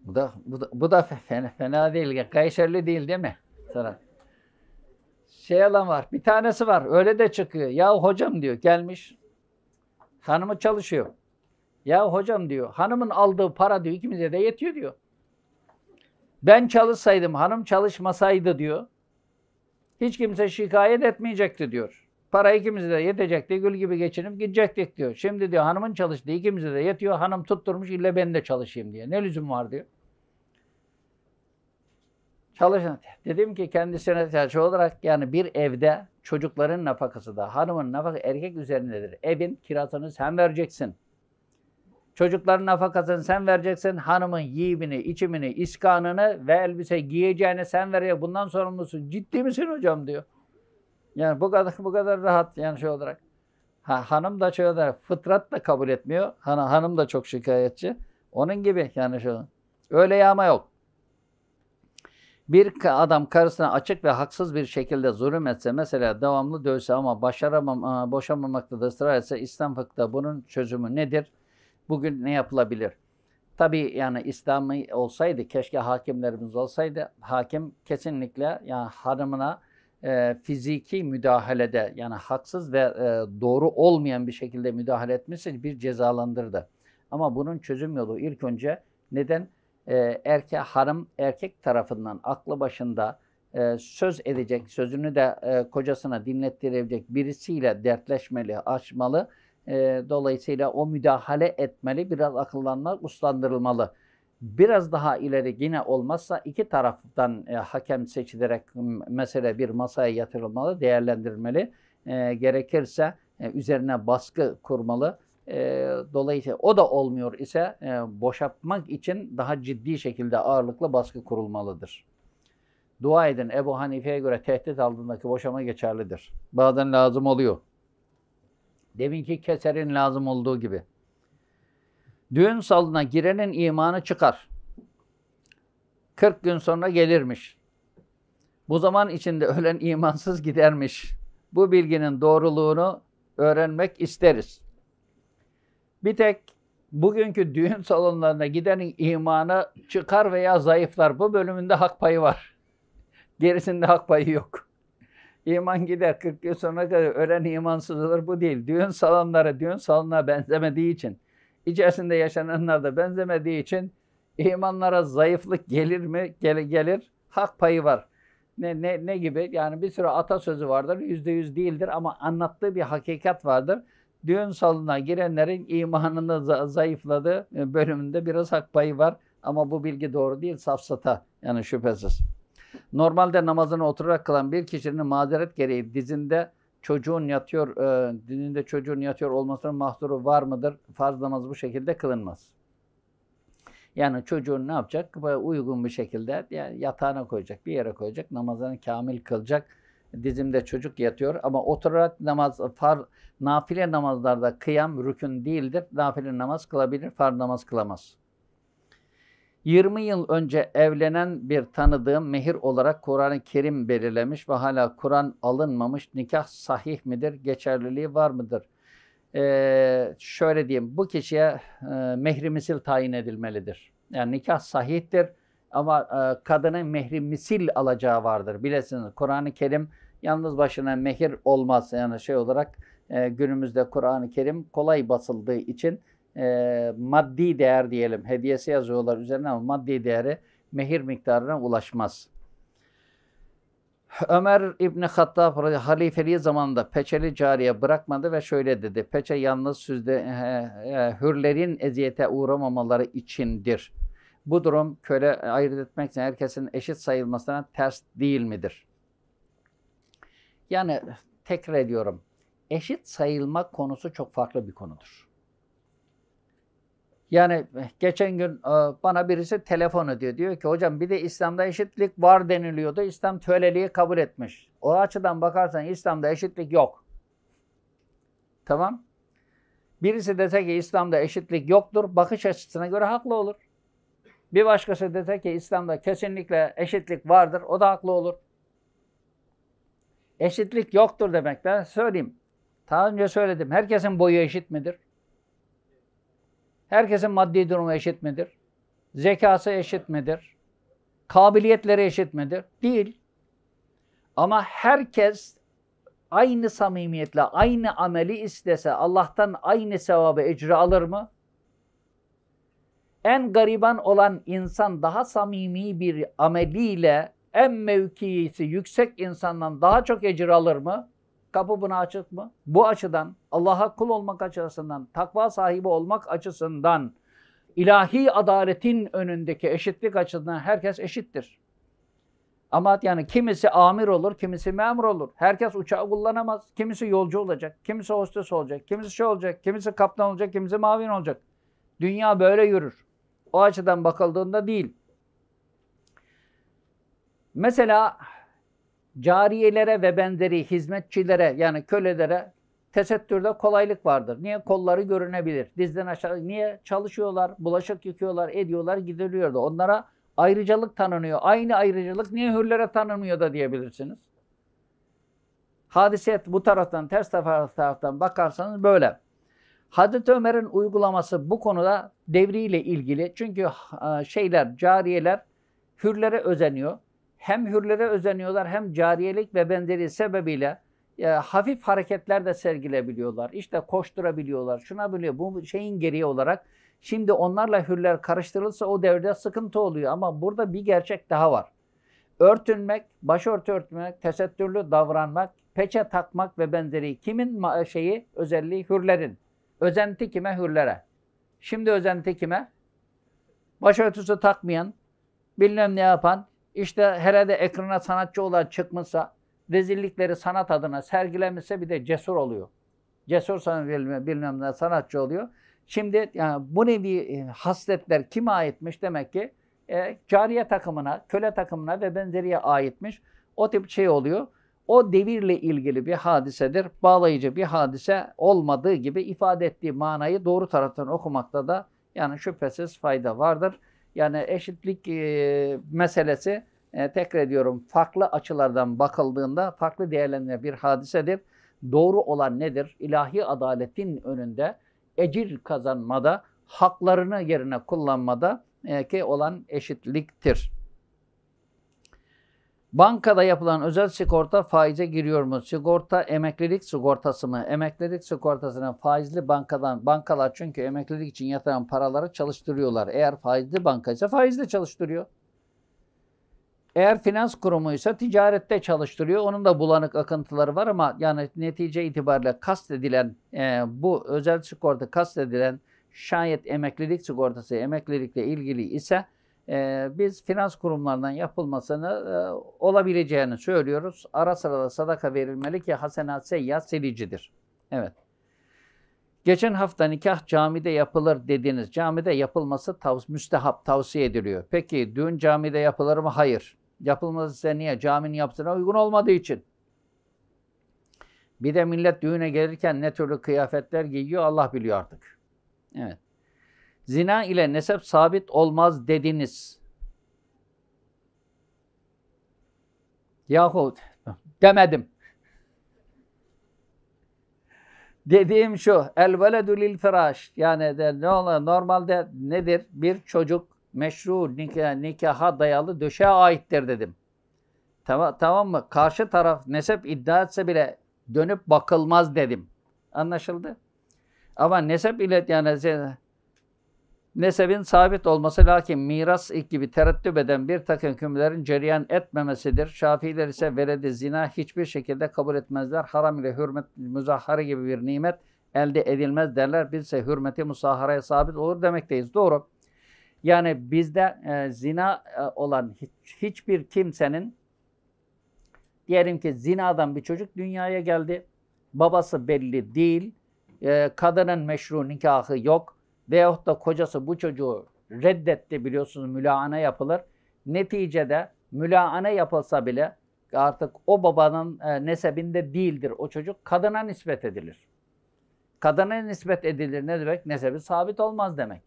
S1: Bu da bu da, bu da fena, fena değil. Kayserli değil değil mi? Sana. Şey alan var. Bir tanesi var. Öyle de çıkıyor. Ya hocam diyor gelmiş. Hanımı çalışıyor. Ya hocam diyor hanımın aldığı para diyor ikimize de yetiyor diyor. Ben çalışsaydım hanım çalışmasaydı diyor. Hiç kimse şikayet etmeyecekti diyor. Para ikimize de yetecekti. Gül gibi geçinip gidecektik diyor. Şimdi diyor hanımın çalıştığı ikimize de yetiyor. Hanım tutturmuş ille ben de çalışayım diye. Ne lüzum var diyor. Çalışın. Dedim ki kendisine tercih şey olarak yani bir evde çocukların nafakası da hanımın nafakası erkek üzerindedir. Evin kirasını sen vereceksin. Çocukların nafakasını sen vereceksin. Hanımın yiyimini, içimini, iskanını ve elbise giyeceğini sen vereceksin. Bundan sorumlusun. Ciddi misin hocam diyor. Yani bu kadar bu kadar rahat yani şey olarak. Ha, hanım da şey olarak fıtrat da kabul etmiyor. Han, hanım da çok şikayetçi. Onun gibi yani şey olarak. Öyle yağma yok. Bir adam karısına açık ve haksız bir şekilde zulüm etse mesela devamlı dövse ama başaramam, ıı, boşanmamakta da ısrar etse İslam fıkhında bunun çözümü nedir? Bugün ne yapılabilir? Tabi yani İslam'ı olsaydı keşke hakimlerimiz olsaydı hakim kesinlikle yani hanımına e, fiziki müdahalede yani haksız ve e, doğru olmayan bir şekilde müdahale etmesi bir cezalandırdı. Ama bunun çözüm yolu ilk önce neden e, erke harım erkek tarafından aklı başında e, söz edecek, sözünü de e, kocasına dinlettirebilecek birisiyle dertleşmeli, açmalı. E, dolayısıyla o müdahale etmeli, biraz akıllanmak, uslandırılmalı biraz daha ileri yine olmazsa iki taraftan e, hakem seçilerek mesele bir masaya yatırılmalı, değerlendirmeli E, gerekirse e, üzerine baskı kurmalı. E, dolayısıyla o da olmuyor ise e, boşaltmak için daha ciddi şekilde ağırlıklı baskı kurulmalıdır. Dua edin Ebu Hanife'ye göre tehdit altındaki boşama geçerlidir. Bazen lazım oluyor. Deminki keserin lazım olduğu gibi. Düğün salına girenin imanı çıkar. 40 gün sonra gelirmiş. Bu zaman içinde ölen imansız gidermiş. Bu bilginin doğruluğunu öğrenmek isteriz. Bir tek bugünkü düğün salonlarına gidenin imanı çıkar veya zayıflar. Bu bölümünde hak payı var. Gerisinde hak payı yok. İman gider 40 gün sonra kadar ölen imansız olur bu değil. Düğün salonları düğün salonuna benzemediği için içerisinde yaşananlar da benzemediği için imanlara zayıflık gelir mi? Gel, gelir. Hak payı var. Ne, ne, ne gibi? Yani bir sürü atasözü vardır. Yüzde yüz değildir ama anlattığı bir hakikat vardır. Düğün salonuna girenlerin imanını zayıfladığı bölümünde biraz hak payı var. Ama bu bilgi doğru değil. Safsata yani şüphesiz. Normalde namazını oturarak kılan bir kişinin mazeret gereği dizinde çocuğun yatıyor, e, dininde çocuğun yatıyor olmasının mahsuru var mıdır? Farz namaz bu şekilde kılınmaz. Yani çocuğun ne yapacak? Uygun bir şekilde yani yatağına koyacak, bir yere koyacak, namazını kamil kılacak. Dizimde çocuk yatıyor ama oturarak namaz, far, nafile namazlarda kıyam rükün değildir. Nafile namaz kılabilir, far namaz kılamaz. 20 yıl önce evlenen bir tanıdığım mehir olarak Kur'an-ı Kerim belirlemiş ve hala Kur'an alınmamış. Nikah sahih midir? Geçerliliği var mıdır? Ee, şöyle diyeyim, bu kişiye e, mehri misil tayin edilmelidir. Yani nikah sahihtir ama e, kadının mehri misil alacağı vardır. Bilesiniz Kur'an-ı Kerim yalnız başına mehir olmaz. Yani şey olarak e, günümüzde Kur'an-ı Kerim kolay basıldığı için e, maddi değer diyelim, hediyesi yazıyorlar üzerine ama maddi değeri mehir miktarına ulaşmaz. Ömer İbni Hattab halifeliği zamanında peçeli cariye bırakmadı ve şöyle dedi. Peçe yalnız süzde, e, e, hürlerin eziyete uğramamaları içindir. Bu durum köle ayırt etmek için herkesin eşit sayılmasına ters değil midir? Yani tekrar ediyorum. Eşit sayılma konusu çok farklı bir konudur. Yani eh, geçen gün ah, bana birisi telefon ediyor. Diyor ki hocam bir de İslam'da eşitlik var deniliyordu. İslam töleliği kabul etmiş. O açıdan bakarsan İslam'da eşitlik yok. Tamam. Birisi dese ki İslam'da eşitlik yoktur. Bakış açısına göre haklı olur. Bir başkası dese ki İslam'da kesinlikle eşitlik vardır. O da haklı olur. Eşitlik yoktur demek. Ben söyleyeyim. Daha önce söyledim. Herkesin boyu eşit midir? Herkesin maddi durumu eşit midir? Zekası eşit midir? Kabiliyetleri eşit midir? Değil. Ama herkes aynı samimiyetle aynı ameli istese Allah'tan aynı sevabı ecra alır mı? En gariban olan insan daha samimi bir ameliyle en mevkisi yüksek insandan daha çok ecir alır mı? Kapı buna açık mı? Bu açıdan Allah'a kul olmak açısından, takva sahibi olmak açısından, ilahi adaletin önündeki eşitlik açısından herkes eşittir. Ama yani kimisi amir olur, kimisi memur olur. Herkes uçağı kullanamaz. Kimisi yolcu olacak, kimisi hostes olacak, kimisi şey olacak, kimisi kaptan olacak, kimisi mavin olacak. Dünya böyle yürür. O açıdan bakıldığında değil. Mesela cariyelere ve benzeri hizmetçilere yani kölelere tesettürde kolaylık vardır. Niye? Kolları görünebilir. Dizden aşağı. Niye? Çalışıyorlar, bulaşık yıkıyorlar, ediyorlar, da Onlara ayrıcalık tanınıyor. Aynı ayrıcalık niye hürlere tanınmıyor da diyebilirsiniz. Hadiset bu taraftan, ters taraftan bakarsanız böyle. Hazreti Ömer'in uygulaması bu konuda devriyle ilgili. Çünkü şeyler, cariyeler hürlere özeniyor hem hürlere özeniyorlar hem cariyelik ve benzeri sebebiyle e, hafif hareketler de sergilebiliyorlar. İşte koşturabiliyorlar, şuna biliyor, bu şeyin geriye olarak. Şimdi onlarla hürler karıştırılsa o devrede sıkıntı oluyor ama burada bir gerçek daha var. Örtünmek, başörtü örtmek, tesettürlü davranmak, peçe takmak ve benzeri kimin şeyi özelliği hürlerin. Özenti kime? Hürlere. Şimdi özenti kime? Başörtüsü takmayan, bilmem ne yapan, işte herede ekrana sanatçı olan çıkmışsa, rezillikleri sanat adına sergilemişse bir de cesur oluyor. Cesur sanat bilmem, bilmem ne sanatçı oluyor. Şimdi yani bu nevi e, hasletler kime aitmiş demek ki? E, cariye takımına, köle takımına ve benzeriye aitmiş. O tip şey oluyor. O devirle ilgili bir hadisedir. Bağlayıcı bir hadise olmadığı gibi ifade ettiği manayı doğru taraftan okumakta da yani şüphesiz fayda vardır. Yani eşitlik e, meselesi e, tekrar ediyorum farklı açılardan bakıldığında farklı değerlenilen bir hadisedir. Doğru olan nedir? İlahi adaletin önünde ecir kazanmada, haklarını yerine kullanmada e, ki olan eşitliktir. Bankada yapılan özel sigorta faize giriyor mu? Sigorta emeklilik sigortası mı? Emeklilik sigortasına faizli bankadan, bankalar çünkü emeklilik için yatıran paraları çalıştırıyorlar. Eğer faizli banka ise faizle çalıştırıyor. Eğer finans kurumu ise ticarette çalıştırıyor. Onun da bulanık akıntıları var ama yani netice itibariyle kastedilen e, bu özel sigorta kastedilen şayet emeklilik sigortası emeklilikle ilgili ise ee, biz finans kurumlarından yapılmasını e, olabileceğini söylüyoruz. Ara sırada sadaka verilmeli ki hasenat seyyat silicidir. Evet. Geçen hafta nikah camide yapılır dediniz. Camide yapılması tav müstehap, tavsiye ediliyor. Peki düğün camide yapılır mı? Hayır. Yapılmaz ise niye? Caminin yaptığına uygun olmadığı için. Bir de millet düğüne gelirken ne türlü kıyafetler giyiyor Allah biliyor artık. Evet zina ile nesep sabit olmaz dediniz. Yahu demedim. Dediğim şu, el veledü lil firaş. Yani de, ne olur, normalde nedir? Bir çocuk meşru nikah, nikaha dayalı döşe aittir dedim. Tamam, tamam mı? Karşı taraf nesep iddia etse bile dönüp bakılmaz dedim. Anlaşıldı? Ama nesep ile yani Nesebin sabit olması lakin miras gibi tereddüt eden bir takım hükümlerin cereyan etmemesidir. Şafiler ise veledi zina hiçbir şekilde kabul etmezler. Haram ile hürmet müzahhara gibi bir nimet elde edilmez derler. Biz hürmeti musaharaya sabit olur demekteyiz. Doğru. Yani bizde e, zina e, olan hiç, hiçbir kimsenin diyelim ki zinadan bir çocuk dünyaya geldi. Babası belli değil. E, kadının meşru nikahı yok Veyahut da kocası bu çocuğu reddetti biliyorsunuz mülaana yapılır. Neticede mülaana yapılsa bile artık o babanın e, nesebinde değildir o çocuk. Kadına nispet edilir. Kadına nispet edilir ne demek? Nesebi sabit olmaz demek.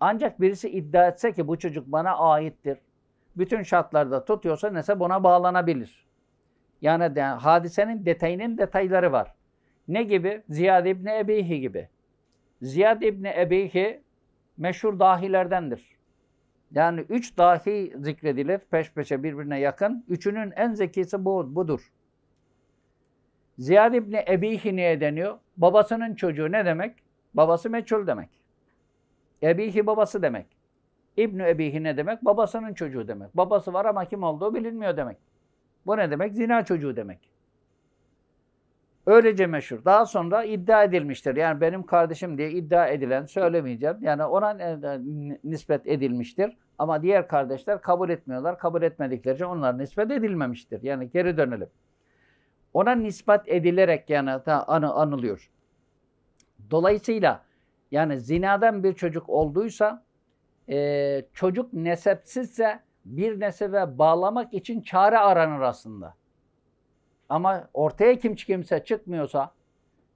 S1: Ancak birisi iddia etse ki bu çocuk bana aittir. Bütün şartlarda tutuyorsa nesep ona bağlanabilir. Yani, yani hadisenin detayının detayları var. Ne gibi? Ziyad İbni Ebihi gibi. Ziyad İbni Ebeyhi meşhur dahilerdendir. Yani üç dahi zikredilir peş peşe birbirine yakın. Üçünün en zekisi bu, budur. Ziyad İbni Ebihi niye deniyor? Babasının çocuğu ne demek? Babası meçhul demek. Ebihi babası demek. İbni Ebihi ne demek? Babasının çocuğu demek. Babası var ama kim olduğu bilinmiyor demek. Bu ne demek? Zina çocuğu demek. Öylece meşhur. Daha sonra iddia edilmiştir. Yani benim kardeşim diye iddia edilen söylemeyeceğim. Yani ona nispet edilmiştir. Ama diğer kardeşler kabul etmiyorlar. Kabul etmedikleri için onlar nispet edilmemiştir. Yani geri dönelim. Ona nispet edilerek yani anı anılıyor. Dolayısıyla yani zinadan bir çocuk olduysa e, çocuk nesepsizse bir nesebe bağlamak için çare aranır aslında. Ama ortaya kim kimse çıkmıyorsa,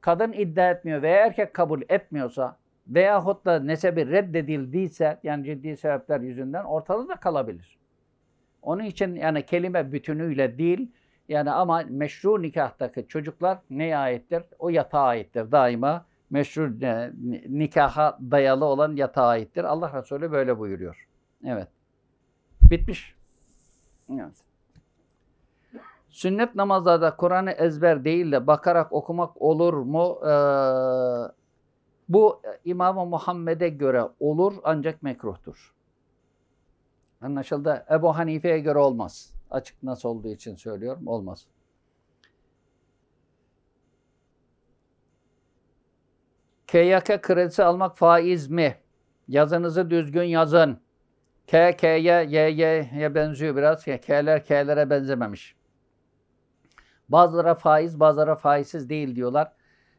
S1: kadın iddia etmiyor veya erkek kabul etmiyorsa veyahut da nesebi reddedildiyse yani ciddi sebepler yüzünden ortada da kalabilir. Onun için yani kelime bütünüyle değil yani ama meşru nikahtaki çocuklar neye aittir? O yatağa aittir daima. Meşru e, nikaha dayalı olan yatağa aittir. Allah Resulü böyle buyuruyor. Evet. Bitmiş. Evet. Sünnet namazlarda Kur'an'ı ezber değil de bakarak okumak olur mu? Ee, bu İmam-ı Muhammed'e göre olur ancak mekruhtur. Anlaşıldı. Ebu Hanife'ye göre olmaz. Açık nasıl olduğu için söylüyorum. Olmaz. KYK kredisi almak faiz mi? Yazınızı düzgün yazın. K, K Y Y Y'ye benziyor biraz. K'ler K'lere benzememiş. Bazılara faiz, bazılara faizsiz değil diyorlar.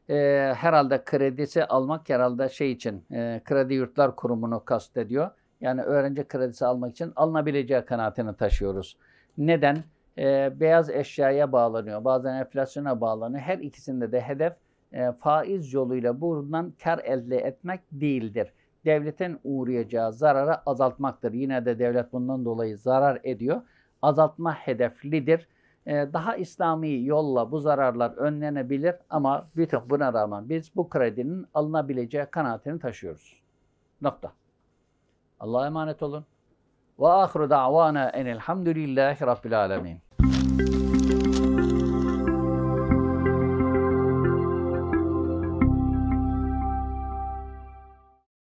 S1: E, herhalde kredisi almak herhalde şey için, e, Kredi Yurtlar Kurumu'nu kastediyor. Yani öğrenci kredisi almak için alınabileceği kanaatini taşıyoruz. Neden? E, beyaz eşyaya bağlanıyor, bazen enflasyona bağlanıyor. Her ikisinde de hedef e, faiz yoluyla buradan kar elde etmek değildir. Devletin uğrayacağı zararı azaltmaktır. Yine de devlet bundan dolayı zarar ediyor. Azaltma hedeflidir. Ee, daha İslami yolla bu zararlar önlenebilir ama bütün buna rağmen biz bu kredinin alınabileceği kanaatini taşıyoruz. Nokta. Allah'a emanet olun. Ve ahiru da'vana enelhamdülillahi rabbil alemin.